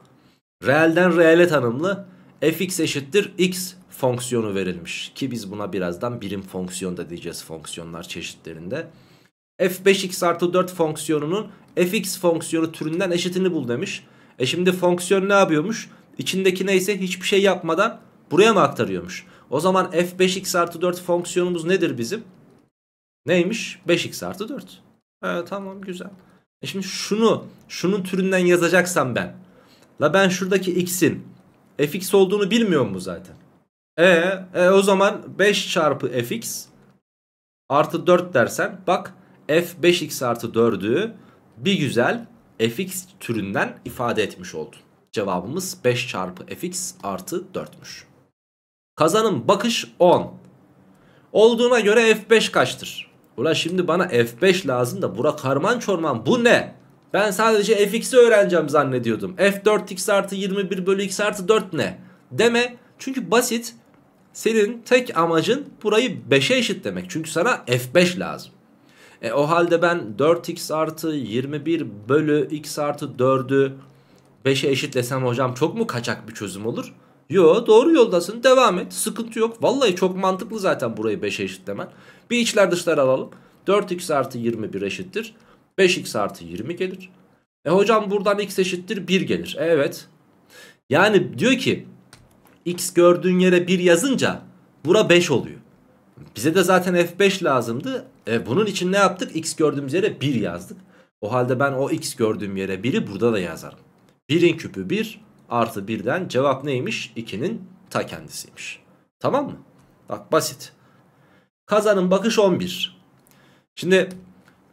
Reelden reale tanımlı fx eşittir x fonksiyonu verilmiş. Ki biz buna birazdan birim fonksiyon da diyeceğiz fonksiyonlar çeşitlerinde. f5x artı 4 fonksiyonunun fx fonksiyonu türünden eşitini bul demiş. E şimdi fonksiyon ne yapıyormuş? İçindeki neyse hiçbir şey yapmadan buraya mı aktarıyormuş? O zaman f5x artı 4 fonksiyonumuz nedir bizim? Neymiş? 5x artı 4. Evet tamam güzel. E şimdi şunu şunun türünden yazacaksam ben. La ben şuradaki x'in fx olduğunu bilmiyor mu zaten? E, e o zaman 5 çarpı fx artı 4 dersen bak f5x artı 4'ü bir güzel fx türünden ifade etmiş oldun. Cevabımız 5 çarpı fx artı 4'müş. Kazanım bakış 10. Olduğuna göre f5 kaçtır? Ula şimdi bana f5 lazım da bura karman çorman bu ne? Ben sadece fx'i öğreneceğim zannediyordum. f4x artı 21 bölü x artı 4 ne? Deme çünkü basit senin tek amacın burayı 5'e eşit demek. Çünkü sana f5 lazım. E, o halde ben 4x artı 21 bölü x artı 4'ü 5'e eşitlesem hocam çok mu kaçak bir çözüm olur? Yo doğru yoldasın devam et sıkıntı yok. Vallahi çok mantıklı zaten burayı 5'e eşitlemen. Bir içler dışlar alalım. 4x artı 21 eşittir. 5x artı 20 gelir. E hocam buradan x eşittir 1 gelir. Evet. Yani diyor ki x gördüğün yere 1 yazınca bura 5 oluyor. Bize de zaten F5 lazımdı. E, bunun için ne yaptık? X gördüğümüz yere 1 yazdık. O halde ben o X gördüğüm yere 1'i burada da yazarım. 1'in küpü 1 artı 1'den cevap neymiş? 2'nin ta kendisiymiş. Tamam mı? Bak basit. Kazanın bakış 11. Şimdi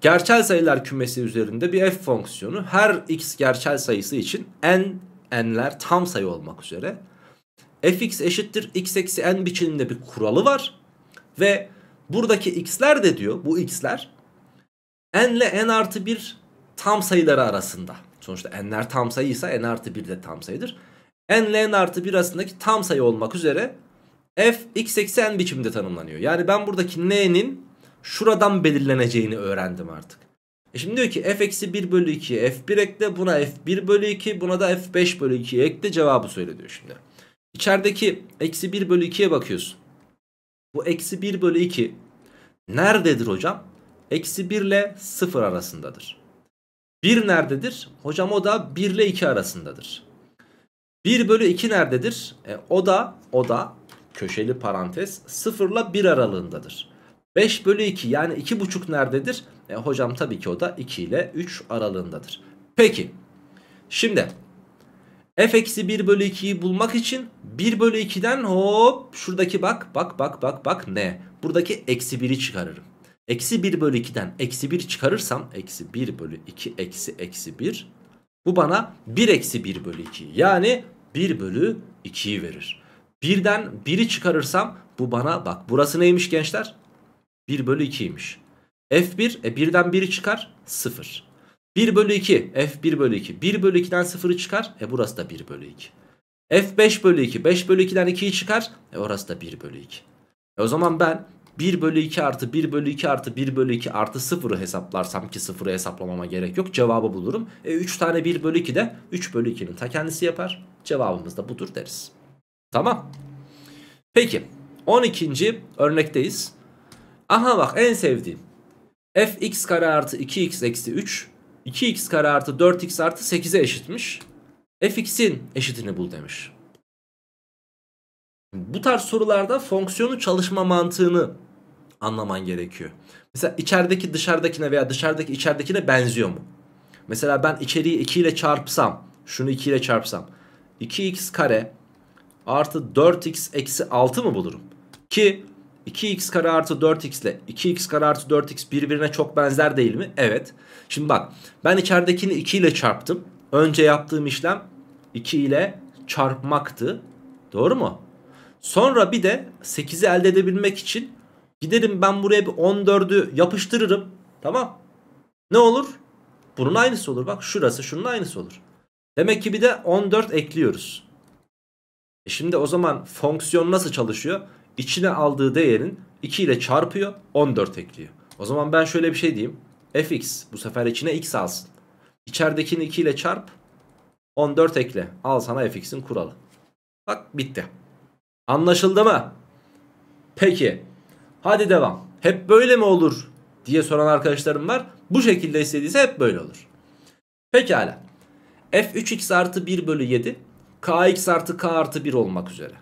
gerçel sayılar kümesi üzerinde bir f fonksiyonu her x gerçel sayısı için n n'ler tam sayı olmak üzere fx eşittir x eksi n biçiminde bir kuralı var ve buradaki x'ler de diyor bu x'ler n ile n artı 1 tam sayıları arasında. Sonuçta n'ler tam sayıysa n artı 1 de tam sayıdır. n ile n artı 1 arasındaki tam sayı olmak üzere f x eksi n biçimde tanımlanıyor. Yani ben buradaki n'nin şuradan belirleneceğini öğrendim artık. E şimdi diyor ki f eksi 1 bölü 2 f1 ekle buna f1 bölü 2 buna da f5 bölü 2 ekle cevabı söyle diyor şimdi. İçerideki eksi 1 bölü 2'ye bakıyorsun. Bu eksi 1 bölü 2 nerededir hocam? Eksi 1 ile 0 arasındadır. 1 nerededir? Hocam o da 1 ile 2 arasındadır. 1 bölü 2 nerededir? E, o da o da köşeli parantez 0 ile 1 aralığındadır. 5 bölü 2 yani 2,5 nerededir? E, hocam tabii ki o da 2 ile 3 aralığındadır. Peki şimdi f-1 eksi bölü 2'yi bulmak için 1 bölü 2'den hop şuradaki bak bak bak bak bak ne? Buradaki eksi 1'i çıkarırım. Eksi 1 bölü 2'den eksi 1 çıkarırsam eksi 1 bölü 2 eksi eksi 1 bu bana 1 eksi 1 bölü 2 yani 1 bölü 2'yi verir. 1'den 1'i çıkarırsam bu bana bak burası neymiş gençler? 1 bölü 2'ymiş. F1 e 1'den 1'i çıkar 0. 1 bölü 2 f 1 bölü 2 1 bölü 2'den 0'ı çıkar e burası da 1 bölü 2 f 5 bölü 2 5 bölü 2'den 2'yi çıkar e orası da 1 bölü 2 e o zaman ben 1 bölü 2 artı 1 bölü 2 artı 1 bölü 2 artı 0'ı hesaplarsam ki 0'ı hesaplamama gerek yok cevabı bulurum. E 3 tane 1 bölü 2 de 3 bölü 2'nin ta kendisi yapar. Cevabımız da budur deriz. Tamam. Peki 12. örnekteyiz. Aha bak en sevdiğim. fx kare artı 2x eksi 3 2x kare artı 4x artı 8'e eşitmiş. fx'in eşitini bul demiş. Bu tarz sorularda fonksiyonu çalışma mantığını anlaman gerekiyor. Mesela içerideki dışarıdakine veya dışarıdaki içeridekine benziyor mu? Mesela ben içeriği 2 ile çarpsam, şunu 2 ile çarpsam 2x kare artı 4x eksi 6 mı bulurum? Ki 2x kare artı 4x ile 2x kare artı 4x birbirine çok benzer değil mi? Evet. Şimdi bak ben içeridekini 2 ile çarptım. Önce yaptığım işlem 2 ile çarpmaktı. Doğru mu? Sonra bir de 8'i elde edebilmek için giderim ben buraya bir 14'ü yapıştırırım. Tamam. Ne olur? Bunun aynısı olur. Bak şurası şunun aynısı olur. Demek ki bir de 14 ekliyoruz. E şimdi o zaman fonksiyon nasıl çalışıyor? içine aldığı değerin 2 ile çarpıyor 14 ekliyor. O zaman ben şöyle bir şey diyeyim. fx bu sefer içine x alsın. İçeridekini 2 ile çarp 14 ekle. Al sana fx'in kuralı. Bak bitti. Anlaşıldı mı? Peki. Hadi devam. Hep böyle mi olur diye soran arkadaşlarım var. Bu şekilde istediyse hep böyle olur. Pekala. f3x artı 1 bölü 7 kx artı k artı 1 olmak üzere.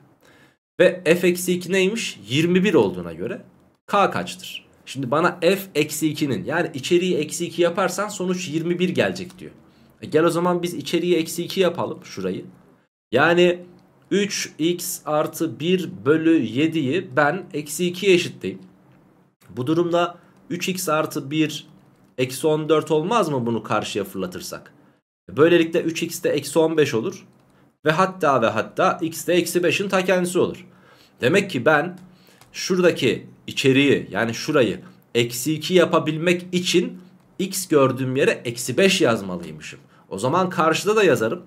Ve f-2 eksi neymiş? 21 olduğuna göre k kaçtır? Şimdi bana f-2'nin eksi yani içeriği eksi 2 yaparsan sonuç 21 gelecek diyor. E gel o zaman biz içeriği eksi 2 yapalım şurayı. Yani 3x artı 1 bölü 7'yi ben eksi 2'ye eşitleyeyim. Bu durumda 3x artı 1 eksi 14 olmaz mı bunu karşıya fırlatırsak? Böylelikle 3x de eksi 15 olur. Ve hatta ve hatta x de eksi 5'in ta kendisi olur. Demek ki ben şuradaki içeriği yani şurayı eksi 2 yapabilmek için x gördüğüm yere eksi 5 yazmalıymışım. O zaman karşıda da yazarım.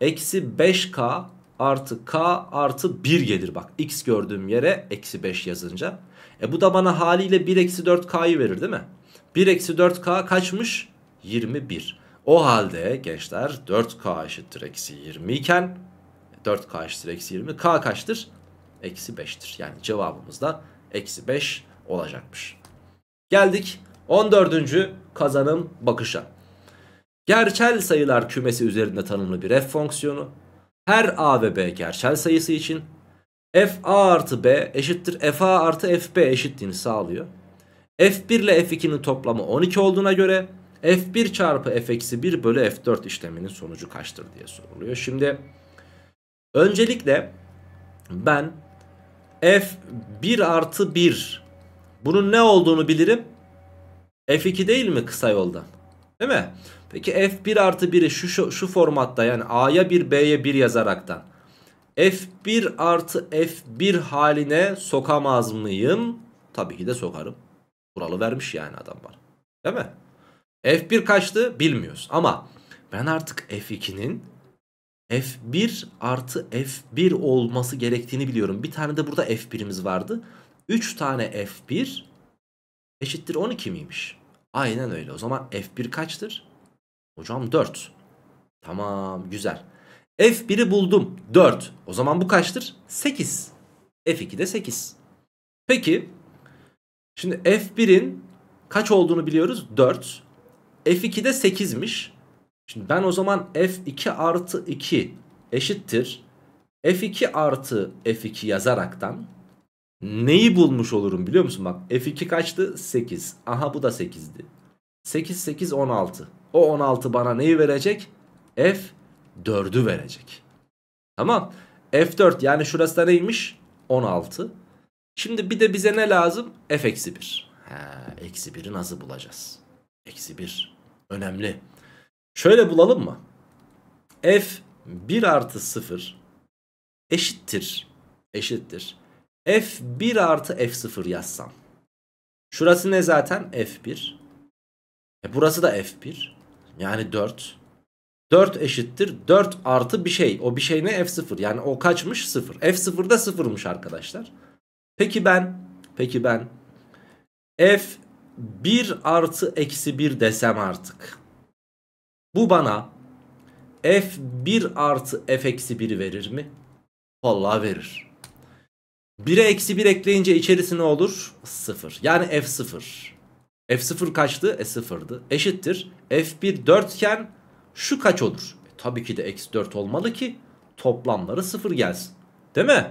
Eksi 5k artı k artı 1 gelir bak. X gördüğüm yere eksi 5 yazınca. E bu da bana haliyle 1 eksi 4k'yı verir değil mi? 1 eksi 4k kaçmış? 21. O halde gençler 4K eşittir eksi 20 iken 4K eşittir eksi 20. K kaçtır? Eksi 5'tir. Yani cevabımız da eksi 5 olacakmış. Geldik 14. kazanım bakışa. Gerçel sayılar kümesi üzerinde tanımlı bir f fonksiyonu. Her a ve b gerçel sayısı için f a artı b eşittir f a artı f b eşitliğini sağlıyor. f1 ile f2'nin toplamı 12 olduğuna göre f1 çarpı f 1 bölü f4 işleminin sonucu kaçtır diye soruluyor. Şimdi öncelikle ben f1 artı 1 bunun ne olduğunu bilirim. f2 değil mi kısa yoldan? Değil mi? Peki f1 artı 1'i şu, şu, şu formatta yani a'ya 1 b'ye 1 yazaraktan f1 artı f1 haline sokamaz mıyım? Tabii ki de sokarım. Kuralı vermiş yani adam var, Değil mi? F1 kaçtı bilmiyoruz ama ben artık F2'nin F1 artı F1 olması gerektiğini biliyorum. Bir tane de burada F1'imiz vardı. 3 tane F1 eşittir 12 miymiş? Aynen öyle. O zaman F1 kaçtır? Hocam 4. Tamam güzel. F1'i buldum. 4. O zaman bu kaçtır? 8. F2 de 8. Peki. Şimdi F1'in kaç olduğunu biliyoruz? 4. F2'de 8'miş. Şimdi ben o zaman F2 artı 2 eşittir. F2 artı F2 yazaraktan neyi bulmuş olurum biliyor musun? Bak F2 kaçtı? 8. Aha bu da 8'di. 8 8 16. O 16 bana neyi verecek? F 4'ü verecek. Tamam. F4 yani şurası da neymiş? 16. Şimdi bir de bize ne lazım? F eksi 1. eksi 1'i nasıl bulacağız? Eksi 1. Önemli. Şöyle bulalım mı? F 1 artı 0 eşittir. Eşittir. F 1 artı F 0 yazsam. Şurası ne zaten? F1. E burası da F1. Yani 4. 4 eşittir 4 artı bir şey. O bir şey ne? F0. Yani o kaçmış? 0. F0 da 0'mış arkadaşlar. Peki ben, peki ben F 1 artı eksi 1 desem artık. Bu bana f1 artı f eksi 1'i verir mi? Vallahi verir. 1'e eksi 1 ekleyince içerisi ne olur? 0. Yani f0. f0 kaçtı? E 0'dı. Eşittir. f1 4 iken şu kaç olur? E, tabii ki de eksi 4 olmalı ki toplamları 0 gelsin. Değil mi?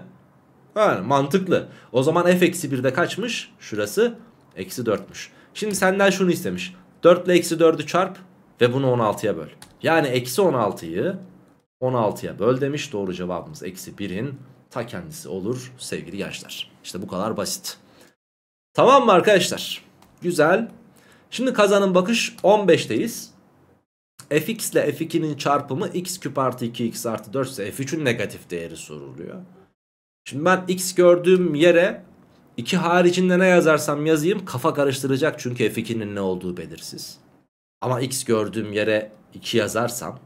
Yani mantıklı. O zaman f eksi 1'de kaçmış? Şurası eksi 4'müş. Şimdi senden şunu istemiş. 4 ile eksi 4'ü çarp ve bunu 16'ya böl. Yani eksi 16'yı 16'ya böl demiş. Doğru cevabımız eksi 1'in ta kendisi olur sevgili gençler. İşte bu kadar basit. Tamam mı arkadaşlar? Güzel. Şimdi kazanın bakış 15'teyiz. fx ile f2'nin çarpımı x küp artı 2x artı 4 ise f3'ün negatif değeri soruluyor. Şimdi ben x gördüğüm yere İki haricinde ne yazarsam yazayım kafa karıştıracak çünkü f2'nin ne olduğu belirsiz. Ama x gördüğüm yere 2 yazarsam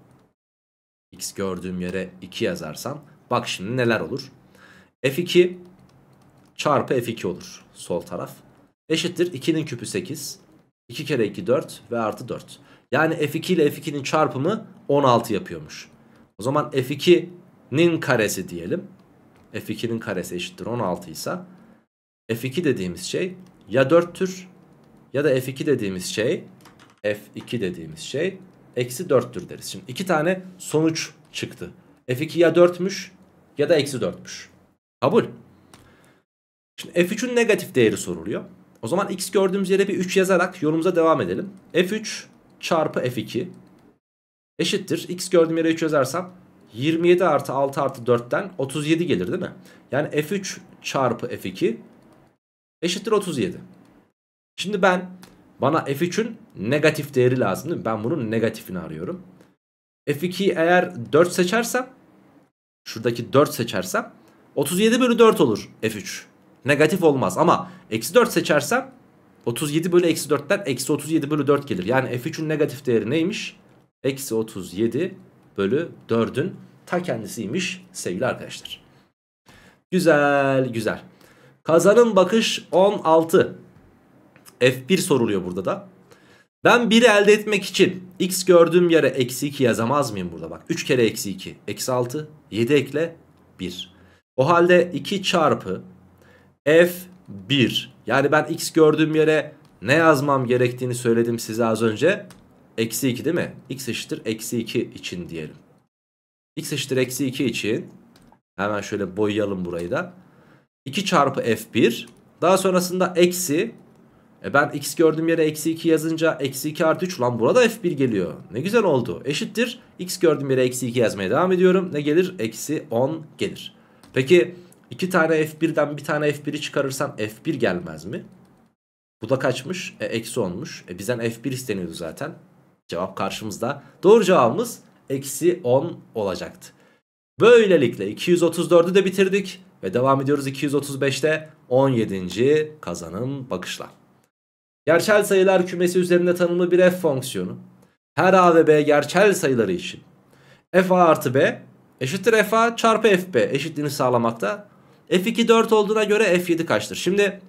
x gördüğüm yere 2 yazarsam bak şimdi neler olur. f2 çarpı f2 olur sol taraf. Eşittir 2'nin küpü 8. 2 kere 2 4 ve artı 4. Yani f2 ile f2'nin çarpımı 16 yapıyormuş. O zaman f2'nin karesi diyelim. f2'nin karesi eşittir 16 ise F2 dediğimiz şey ya 4'tür ya da F2 dediğimiz şey F2 dediğimiz şey eksi 4'tür deriz. Şimdi iki tane sonuç çıktı. F2 ya 4'müş ya da eksi 4'müş. Kabul. Şimdi F3'ün negatif değeri soruluyor. O zaman x gördüğümüz yere bir 3 yazarak yolumuza devam edelim. F3 çarpı F2 eşittir. X gördüğüm yere 3 yazarsam 27 artı 6 artı 4'ten 37 gelir değil mi? Yani F3 çarpı F2 eşittir 37. Şimdi ben bana f3'ün negatif değeri lazım değil mi? Ben bunun negatifini arıyorum. F2'yi eğer 4 seçersem şuradaki 4 seçersem 37 bölü 4 olur F3. Negatif olmaz ama eksi 4 seçersem 37 bölü eksi 4'ten eksi 37 bölü 4 gelir. Yani F3'ün negatif değeri neymiş? Eksi 37 bölü 4'ün ta kendisiymiş sevgili arkadaşlar. Güzel güzel. Kazanın bakış 16. F1 soruluyor burada da. Ben 1'i elde etmek için x gördüğüm yere eksi 2 yazamaz mıyım burada? Bak 3 kere eksi 2 eksi 6 7 ekle 1. O halde 2 çarpı f1 yani ben x gördüğüm yere ne yazmam gerektiğini söyledim size az önce. Eksi 2 değil mi? x eşittir eksi 2 için diyelim. x eşittir eksi 2 için hemen şöyle boyayalım burayı da. 2 çarpı f1 daha sonrasında eksi e ben x gördüğüm yere eksi 2 yazınca eksi 2 artı 3 lan burada f1 geliyor. Ne güzel oldu. Eşittir. x gördüğüm yere eksi 2 yazmaya devam ediyorum. Ne gelir? Eksi 10 gelir. Peki iki tane f1'den bir tane f1'i çıkarırsam f1 gelmez mi? Bu da kaçmış? E, eksi 10'muş. E, bizden f1 isteniyordu zaten. Cevap karşımızda. Doğru cevabımız eksi 10 olacaktı. Böylelikle 234'ü de bitirdik. Ve devam ediyoruz 235'te 17. kazanım bakışla. Gerçel sayılar kümesi üzerinde tanımlı bir f fonksiyonu. Her a ve b gerçel sayıları için f a artı b eşittir f a çarpı f b eşitliğini sağlamakta. f2 4 olduğuna göre f7 kaçtır? Şimdi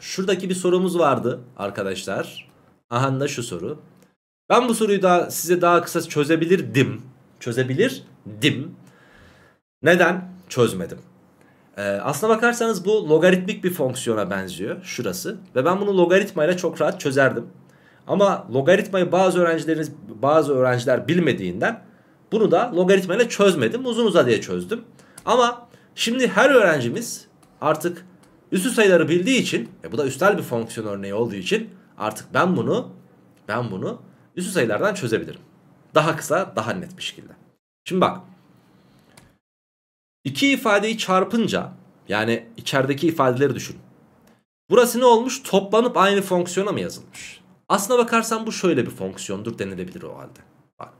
şuradaki bir sorumuz vardı arkadaşlar. Aha da şu soru. Ben bu soruyu daha size daha kısa çözebilirdim. Çözebilirdim. Neden? Çözmedim. Ee, aslına bakarsanız bu logaritmik bir fonksiyona benziyor şurası. Ve ben bunu logaritmayla çok rahat çözerdim. Ama logaritmayı bazı öğrencileriniz bazı öğrenciler bilmediğinden bunu da logaritmayla çözmedim. Uzun uzadıya çözdüm. Ama şimdi her öğrencimiz artık üstü sayıları bildiği için e bu da üstel bir fonksiyon örneği olduğu için artık ben bunu ben bunu üstü sayılardan çözebilirim. Daha kısa, daha net bir şekilde. Şimdi bak İki ifadeyi çarpınca yani içerideki ifadeleri düşün. Burası ne olmuş? Toplanıp aynı fonksiyona mı yazılmış? Aslına bakarsan bu şöyle bir fonksiyondur denilebilir o halde. Bak.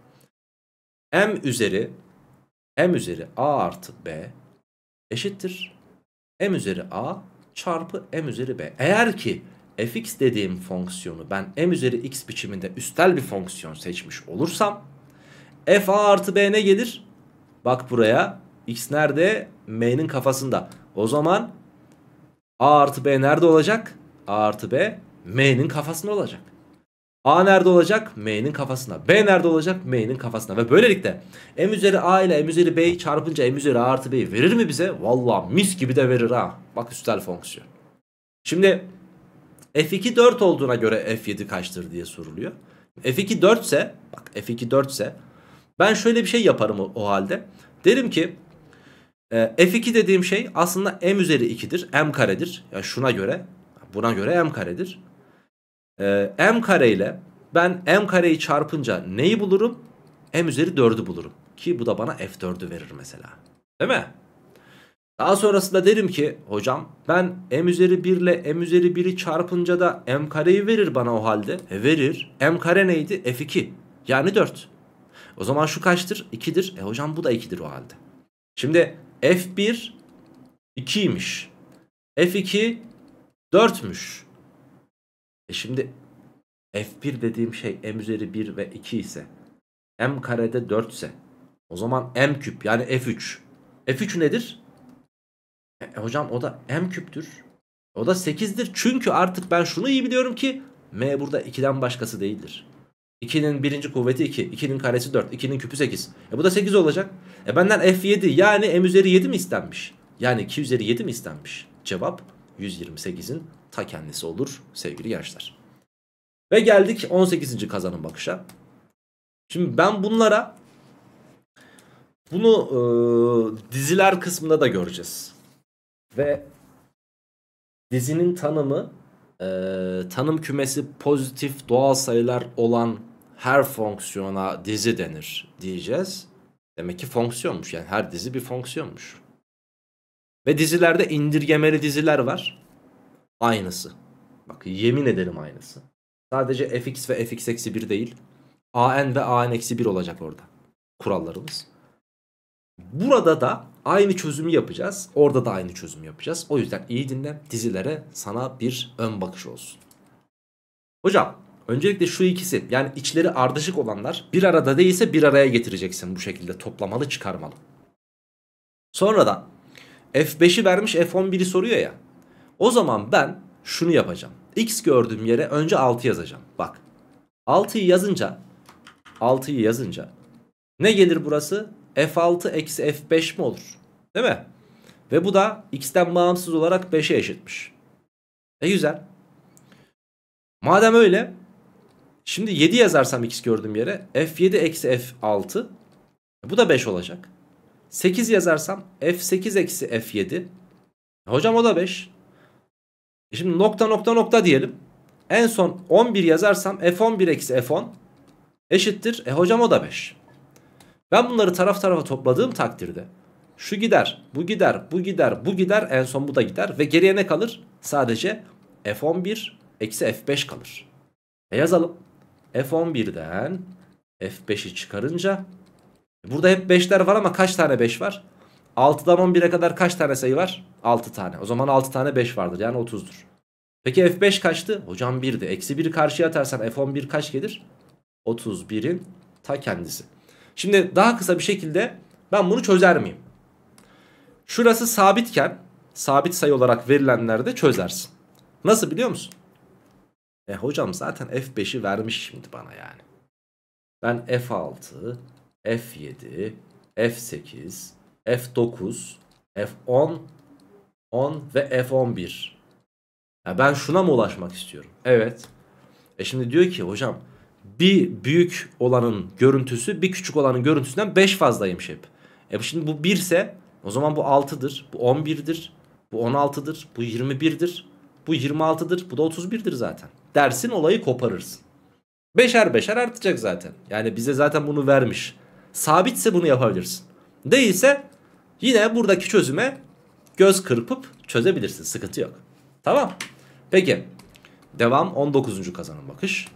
M üzeri M üzeri A artı B eşittir. M üzeri A çarpı M üzeri B. Eğer ki fx dediğim fonksiyonu ben M üzeri x biçiminde üstel bir fonksiyon seçmiş olursam f a artı b ne gelir? Bak buraya X nerede? M'nin kafasında. O zaman A artı B nerede olacak? A artı B M'nin kafasında olacak. A nerede olacak? M'nin kafasına. B nerede olacak? M'nin kafasına. Ve böylelikle M üzeri A ile M üzeri B çarpınca M üzeri A artı B'yi verir mi bize? Valla mis gibi de verir ha. Bak üstel fonksiyon. Şimdi F2 4 olduğuna göre F7 kaçtır diye soruluyor. F2 4 ise bak F2 4 ise ben şöyle bir şey yaparım o halde. Derim ki e, ee, F2 dediğim şey aslında M üzeri 2'dir. M karedir. Yani şuna göre buna göre M karedir. E, M kare ile ben M kareyi çarpınca neyi bulurum? M üzeri 4'ü bulurum. Ki bu da bana F4'ü verir mesela. Değil mi? Daha sonrasında derim ki hocam ben m üzeri 1 ile m üzeri 1'i çarpınca da m kareyi verir bana o halde. E verir. m kare neydi? f2. Yani 4. O zaman şu kaçtır? 2'dir. E hocam bu da 2'dir o halde. Şimdi F1 2'ymiş. F2 4'müş. E şimdi F1 dediğim şey M üzeri 1 ve 2 ise M karede 4 ise o zaman M küp yani F3. F3 nedir? E, e, hocam o da M küptür. O da 8'dir. Çünkü artık ben şunu iyi biliyorum ki M burada 2'den başkası değildir. 2'nin birinci kuvveti 2. 2'nin karesi 4. 2'nin küpü 8. E bu da 8 olacak. E benden f7 yani m üzeri 7 mi istenmiş? Yani 2 üzeri 7 mi istenmiş? Cevap 128'in ta kendisi olur sevgili gençler. Ve geldik 18. kazanım bakışa. Şimdi ben bunlara bunu e, diziler kısmında da göreceğiz. Ve dizinin tanımı e, tanım kümesi pozitif doğal sayılar olan her fonksiyona dizi denir diyeceğiz. Demek ki fonksiyonmuş yani her dizi bir fonksiyonmuş. Ve dizilerde indirgemeli diziler var. Aynısı. Bak yemin ederim aynısı. Sadece fx ve fx-1 değil. an ve an-1 olacak orada. Kurallarımız. Burada da aynı çözümü yapacağız. Orada da aynı çözümü yapacağız. O yüzden iyi dinle. Dizilere sana bir ön bakış olsun. Hocam Öncelikle şu ikisi yani içleri ardışık olanlar bir arada değilse bir araya getireceksin bu şekilde toplamalı çıkarmalı. Sonra da F5'i vermiş F11'i soruyor ya. O zaman ben şunu yapacağım. X gördüğüm yere önce 6 yazacağım. Bak 6'yı yazınca 6'yı yazınca ne gelir burası? F6 eksi F5 mi olur? Değil mi? Ve bu da x'ten bağımsız olarak 5'e eşitmiş. E güzel. Madem öyle Şimdi 7 yazarsam x gördüğüm yere f7 eksi f6 bu da 5 olacak. 8 yazarsam f8 eksi f7 hocam o da 5. E şimdi nokta nokta nokta diyelim. En son 11 yazarsam f11 eksi f10 eşittir. E hocam o da 5. Ben bunları taraf tarafa topladığım takdirde şu gider, bu gider, bu gider, bu gider, en son bu da gider ve geriye ne kalır? Sadece f11 eksi f5 kalır. E yazalım. F11'den F5'i çıkarınca burada hep 5'ler var ama kaç tane 5 var? 6'dan 11'e kadar kaç tane sayı var? 6 tane. O zaman 6 tane 5 vardır yani 30'dur. Peki F5 kaçtı? Hocam 1'di. Eksi 1'i karşıya atarsan F11 kaç gelir? 31'in ta kendisi. Şimdi daha kısa bir şekilde ben bunu çözer miyim? Şurası sabitken sabit sayı olarak verilenlerde çözersin. Nasıl biliyor musun? E hocam zaten F5'i vermiş şimdi bana yani. Ben F6, F7, F8, F9, F10, 10 ve F11. Ya ben şuna mı ulaşmak istiyorum? Evet. E şimdi diyor ki hocam bir büyük olanın görüntüsü bir küçük olanın görüntüsünden 5 fazlaymış hep. E şimdi bu 1 ise o zaman bu 6'dır, bu 11'dir, bu 16'dır, bu 21'dir, bu 26'dır, bu da 31'dir zaten dersin olayı koparırsın. Beşer beşer artacak zaten. Yani bize zaten bunu vermiş. Sabitse bunu yapabilirsin. Değilse yine buradaki çözüme göz kırpıp çözebilirsin. Sıkıntı yok. Tamam. Peki. Devam 19. kazanım bakış.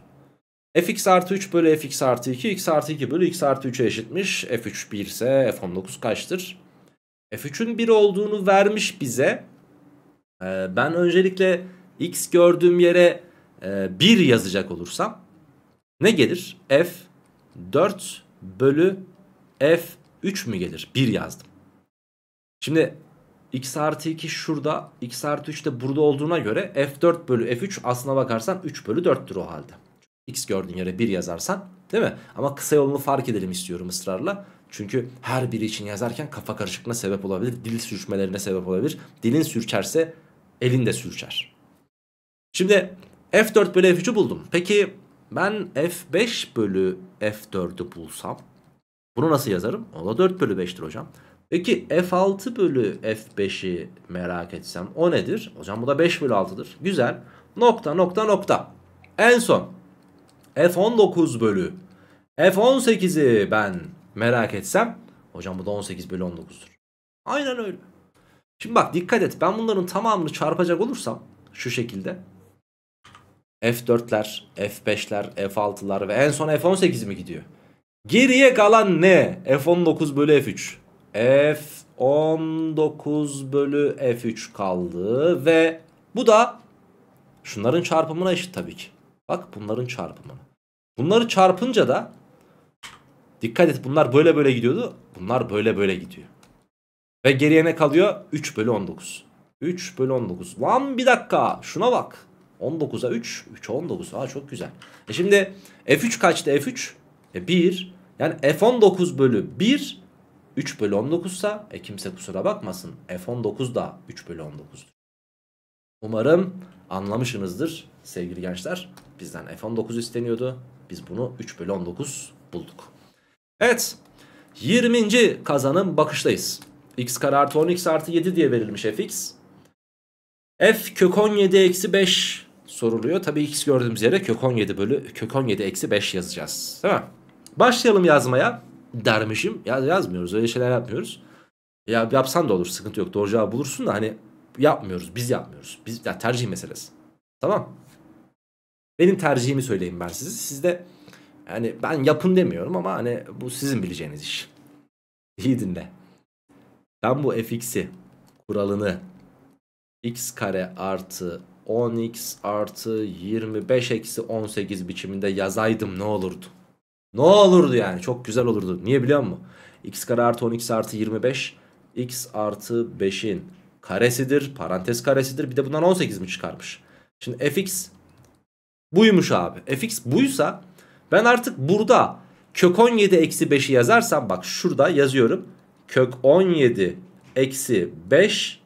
fx artı 3 bölü fx artı 2 x artı 2 bölü x artı 3'e eşitmiş. f3 1 ise f19 kaçtır? f3'ün 1 olduğunu vermiş bize. Ee, ben öncelikle x gördüğüm yere e, ee, 1 yazacak olursam ne gelir? F 4 bölü F 3 mü gelir? 1 yazdım. Şimdi x artı 2 şurada x artı 3 de burada olduğuna göre f4 bölü f3 aslına bakarsan 3 bölü 4'tür o halde. x gördüğün yere 1 yazarsan değil mi? Ama kısa yolunu fark edelim istiyorum ısrarla. Çünkü her biri için yazarken kafa karışıklığına sebep olabilir. Dil sürçmelerine sebep olabilir. Dilin sürçerse elin de sürçer. Şimdi F4 bölü F3'ü buldum. Peki ben F5 bölü F4'ü bulsam bunu nasıl yazarım? O da 4 bölü 5'tir hocam. Peki F6 bölü F5'i merak etsem o nedir? Hocam bu da 5 bölü 6'dır. Güzel. Nokta nokta nokta. En son F19 bölü F18'i ben merak etsem hocam bu da 18 bölü 19'dur. Aynen öyle. Şimdi bak dikkat et ben bunların tamamını çarpacak olursam şu şekilde F4'ler, F5'ler, F6'lar ve en son F18 mi gidiyor? Geriye kalan ne? F19 bölü F3. F19 bölü F3 kaldı ve bu da şunların çarpımına eşit tabii ki. Bak bunların çarpımına. Bunları çarpınca da dikkat et bunlar böyle böyle gidiyordu. Bunlar böyle böyle gidiyor. Ve geriye ne kalıyor? 3 bölü 19. 3 bölü 19. Lan bir dakika şuna bak. 19'a 3. 3'e 19. Aa çok güzel. E şimdi F3 kaçtı F3? E 1. Yani F19 bölü 1 3 bölü 19 sa e kimse kusura bakmasın. F19 da 3 bölü 19. Umarım anlamışsınızdır sevgili gençler. Bizden F19 isteniyordu. Biz bunu 3 bölü 19 bulduk. Evet 20. kazanın bakıştayız. x kare artı 10x artı 7 diye verilmiş fx. f kök 17 eksi 5 soruluyor. Tabii x gördüğümüz yere kök 17 bölü kök 17 eksi 5 yazacağız. Tamam. Başlayalım yazmaya. Dermişim. Ya yazmıyoruz. Öyle şeyler yapmıyoruz. Ya yapsan da olur. Sıkıntı yok. Doğru cevabı bulursun da hani yapmıyoruz. Biz yapmıyoruz. Biz ya tercih meselesi. Tamam. Benim tercihimi söyleyeyim ben size. Siz de yani ben yapın demiyorum ama hani bu sizin bileceğiniz iş. İyi dinle. Ben bu fx'i kuralını x kare artı 10x artı 25 eksi 18 biçiminde yazaydım ne olurdu? Ne olurdu yani çok güzel olurdu. Niye biliyor musun? x kare artı 10x artı 25 x artı 5'in karesidir parantez karesidir bir de bundan 18 mi çıkarmış? Şimdi fx buymuş abi. fx buysa ben artık burada kök 17 eksi 5'i yazarsam bak şurada yazıyorum. Kök 17 eksi 5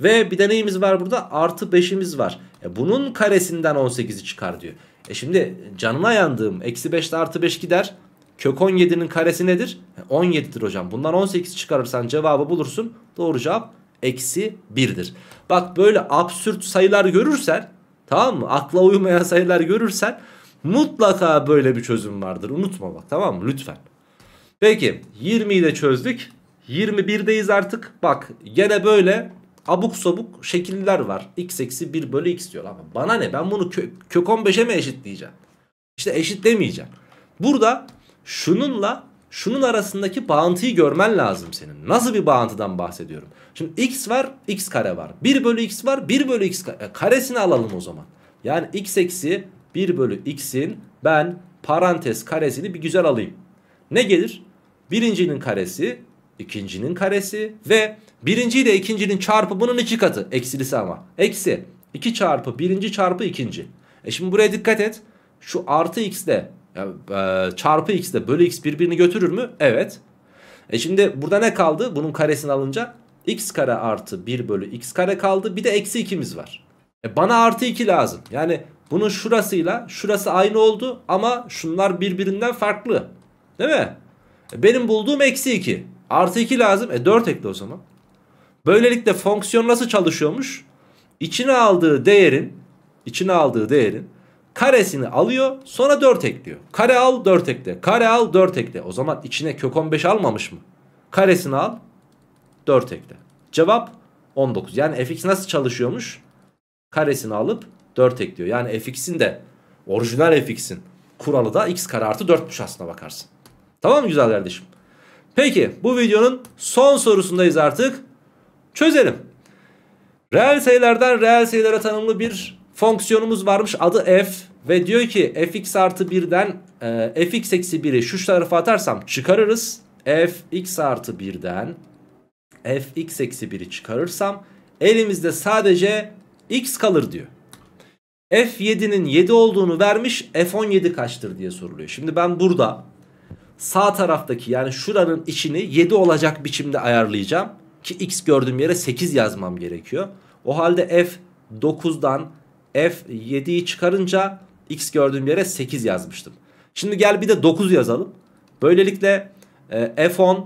ve bir de neyimiz var burada? Artı 5'imiz var. E bunun karesinden 18'i çıkar diyor. E şimdi canına yandığım eksi 5'te artı 5 gider. Kök 17'nin karesi nedir? 17'dir e, hocam. Bundan 18 çıkarırsan cevabı bulursun. Doğru cevap eksi 1'dir. Bak böyle absürt sayılar görürsen tamam mı? Akla uymayan sayılar görürsen mutlaka böyle bir çözüm vardır. Unutma bak tamam mı? Lütfen. Peki 20'yi de çözdük. 21'deyiz artık. Bak gene böyle abuk sabuk şekiller var. x eksi 1 bölü x diyor. Ama bana ne ben bunu kö kök 15'e mi eşitleyeceğim? İşte eşitlemeyeceğim. Burada şununla şunun arasındaki bağıntıyı görmen lazım senin. Nasıl bir bağıntıdan bahsediyorum? Şimdi x var x kare var. 1 bölü x var 1 bölü x kare. karesini alalım o zaman. Yani x eksi 1 bölü x'in ben parantez karesini bir güzel alayım. Ne gelir? Birincinin karesi, ikincinin karesi ve Birinci ile ikincinin bunun iki katı. Eksilisi ama. Eksi. 2 çarpı birinci çarpı ikinci. E şimdi buraya dikkat et. Şu artı x ile e, çarpı x ile bölü x birbirini götürür mü? Evet. E şimdi burada ne kaldı? Bunun karesini alınca x kare artı 1 bölü x kare kaldı. Bir de eksi 2'miz var. E bana artı 2 lazım. Yani bunun şurasıyla şurası aynı oldu ama şunlar birbirinden farklı. Değil mi? E benim bulduğum eksi 2. Artı 2 lazım. E 4 ekle o zaman. Böylelikle fonksiyon nasıl çalışıyormuş? İçine aldığı değerin içine aldığı değerin karesini alıyor sonra 4 ekliyor. Kare al 4 ekle. Kare al 4 ekle. O zaman içine kök 15 almamış mı? Karesini al 4 ekle. Cevap 19. Yani fx nasıl çalışıyormuş? Karesini alıp 4 ekliyor. Yani fx'in de orijinal fx'in kuralı da x kare artı 4'müş aslına bakarsın. Tamam mı güzel kardeşim? Peki bu videonun son sorusundayız artık. Çözelim. Reel sayılardan reel sayılara tanımlı bir fonksiyonumuz varmış. Adı f ve diyor ki fx artı 1'den e, fx eksi 1'i şu tarafa atarsam çıkarırız. fx artı 1'den fx eksi 1'i çıkarırsam elimizde sadece x kalır diyor. F7'nin 7 olduğunu vermiş F17 kaçtır diye soruluyor. Şimdi ben burada sağ taraftaki yani şuranın içini 7 olacak biçimde ayarlayacağım. Ki x gördüğüm yere 8 yazmam gerekiyor. O halde f 9'dan f 7'yi çıkarınca x gördüğüm yere 8 yazmıştım. Şimdi gel bir de 9 yazalım. Böylelikle f10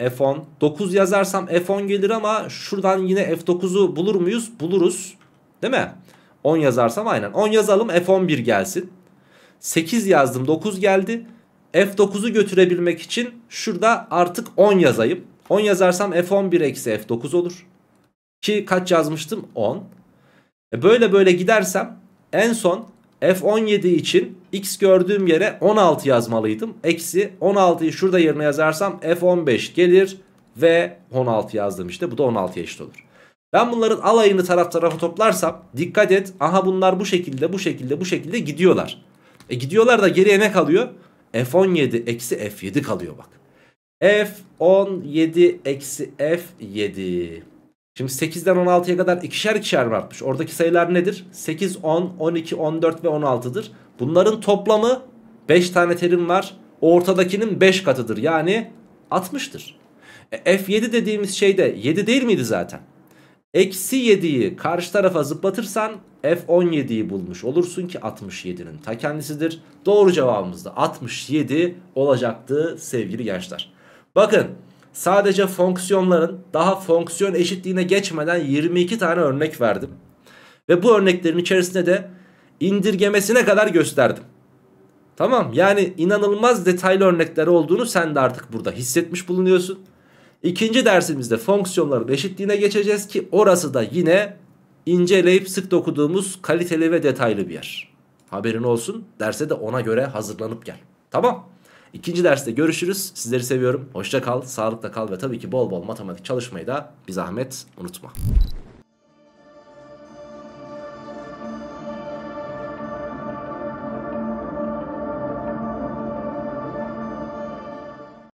f10 9 yazarsam f10 gelir ama şuradan yine f9'u bulur muyuz? Buluruz. Değil mi? 10 yazarsam aynen. 10 yazalım f11 gelsin. 8 yazdım 9 geldi. F9'u götürebilmek için şurada artık 10 yazayım. 10 yazarsam F11 eksi F9 olur. Ki kaç yazmıştım? 10. E böyle böyle gidersem en son F17 için x gördüğüm yere 16 yazmalıydım. Eksi 16'yı şurada yerine yazarsam F15 gelir ve 16 yazdım işte. Bu da 16'ya eşit olur. Ben bunların alayını taraf tarafa toplarsam dikkat et. Aha bunlar bu şekilde bu şekilde bu şekilde gidiyorlar. E gidiyorlar da geriye ne kalıyor? F17 eksi F7 kalıyor bak. F17 eksi F7. Şimdi 8'den 16'ya kadar ikişer ikişer mi artmış? Oradaki sayılar nedir? 8, 10, 12, 14 ve 16'dır. Bunların toplamı 5 tane terim var. Ortadakinin 5 katıdır. Yani 60'tır. E, F7 dediğimiz şey de 7 değil miydi zaten? Eksi 7'yi karşı tarafa zıplatırsan F17'yi bulmuş olursun ki 67'nin ta kendisidir. Doğru cevabımız da 67 olacaktı sevgili gençler. Bakın sadece fonksiyonların daha fonksiyon eşitliğine geçmeden 22 tane örnek verdim. Ve bu örneklerin içerisinde de indirgemesine kadar gösterdim. Tamam yani inanılmaz detaylı örnekler olduğunu sen de artık burada hissetmiş bulunuyorsun. İkinci dersimizde fonksiyonların eşitliğine geçeceğiz ki orası da yine inceleyip sık dokuduğumuz kaliteli ve detaylı bir yer. Haberin olsun derse de ona göre hazırlanıp gel. Tamam. İkinci derste görüşürüz. Sizleri seviyorum. Hoşça kal, sağlıkla kal ve tabii ki bol bol matematik çalışmayı da bir zahmet unutma.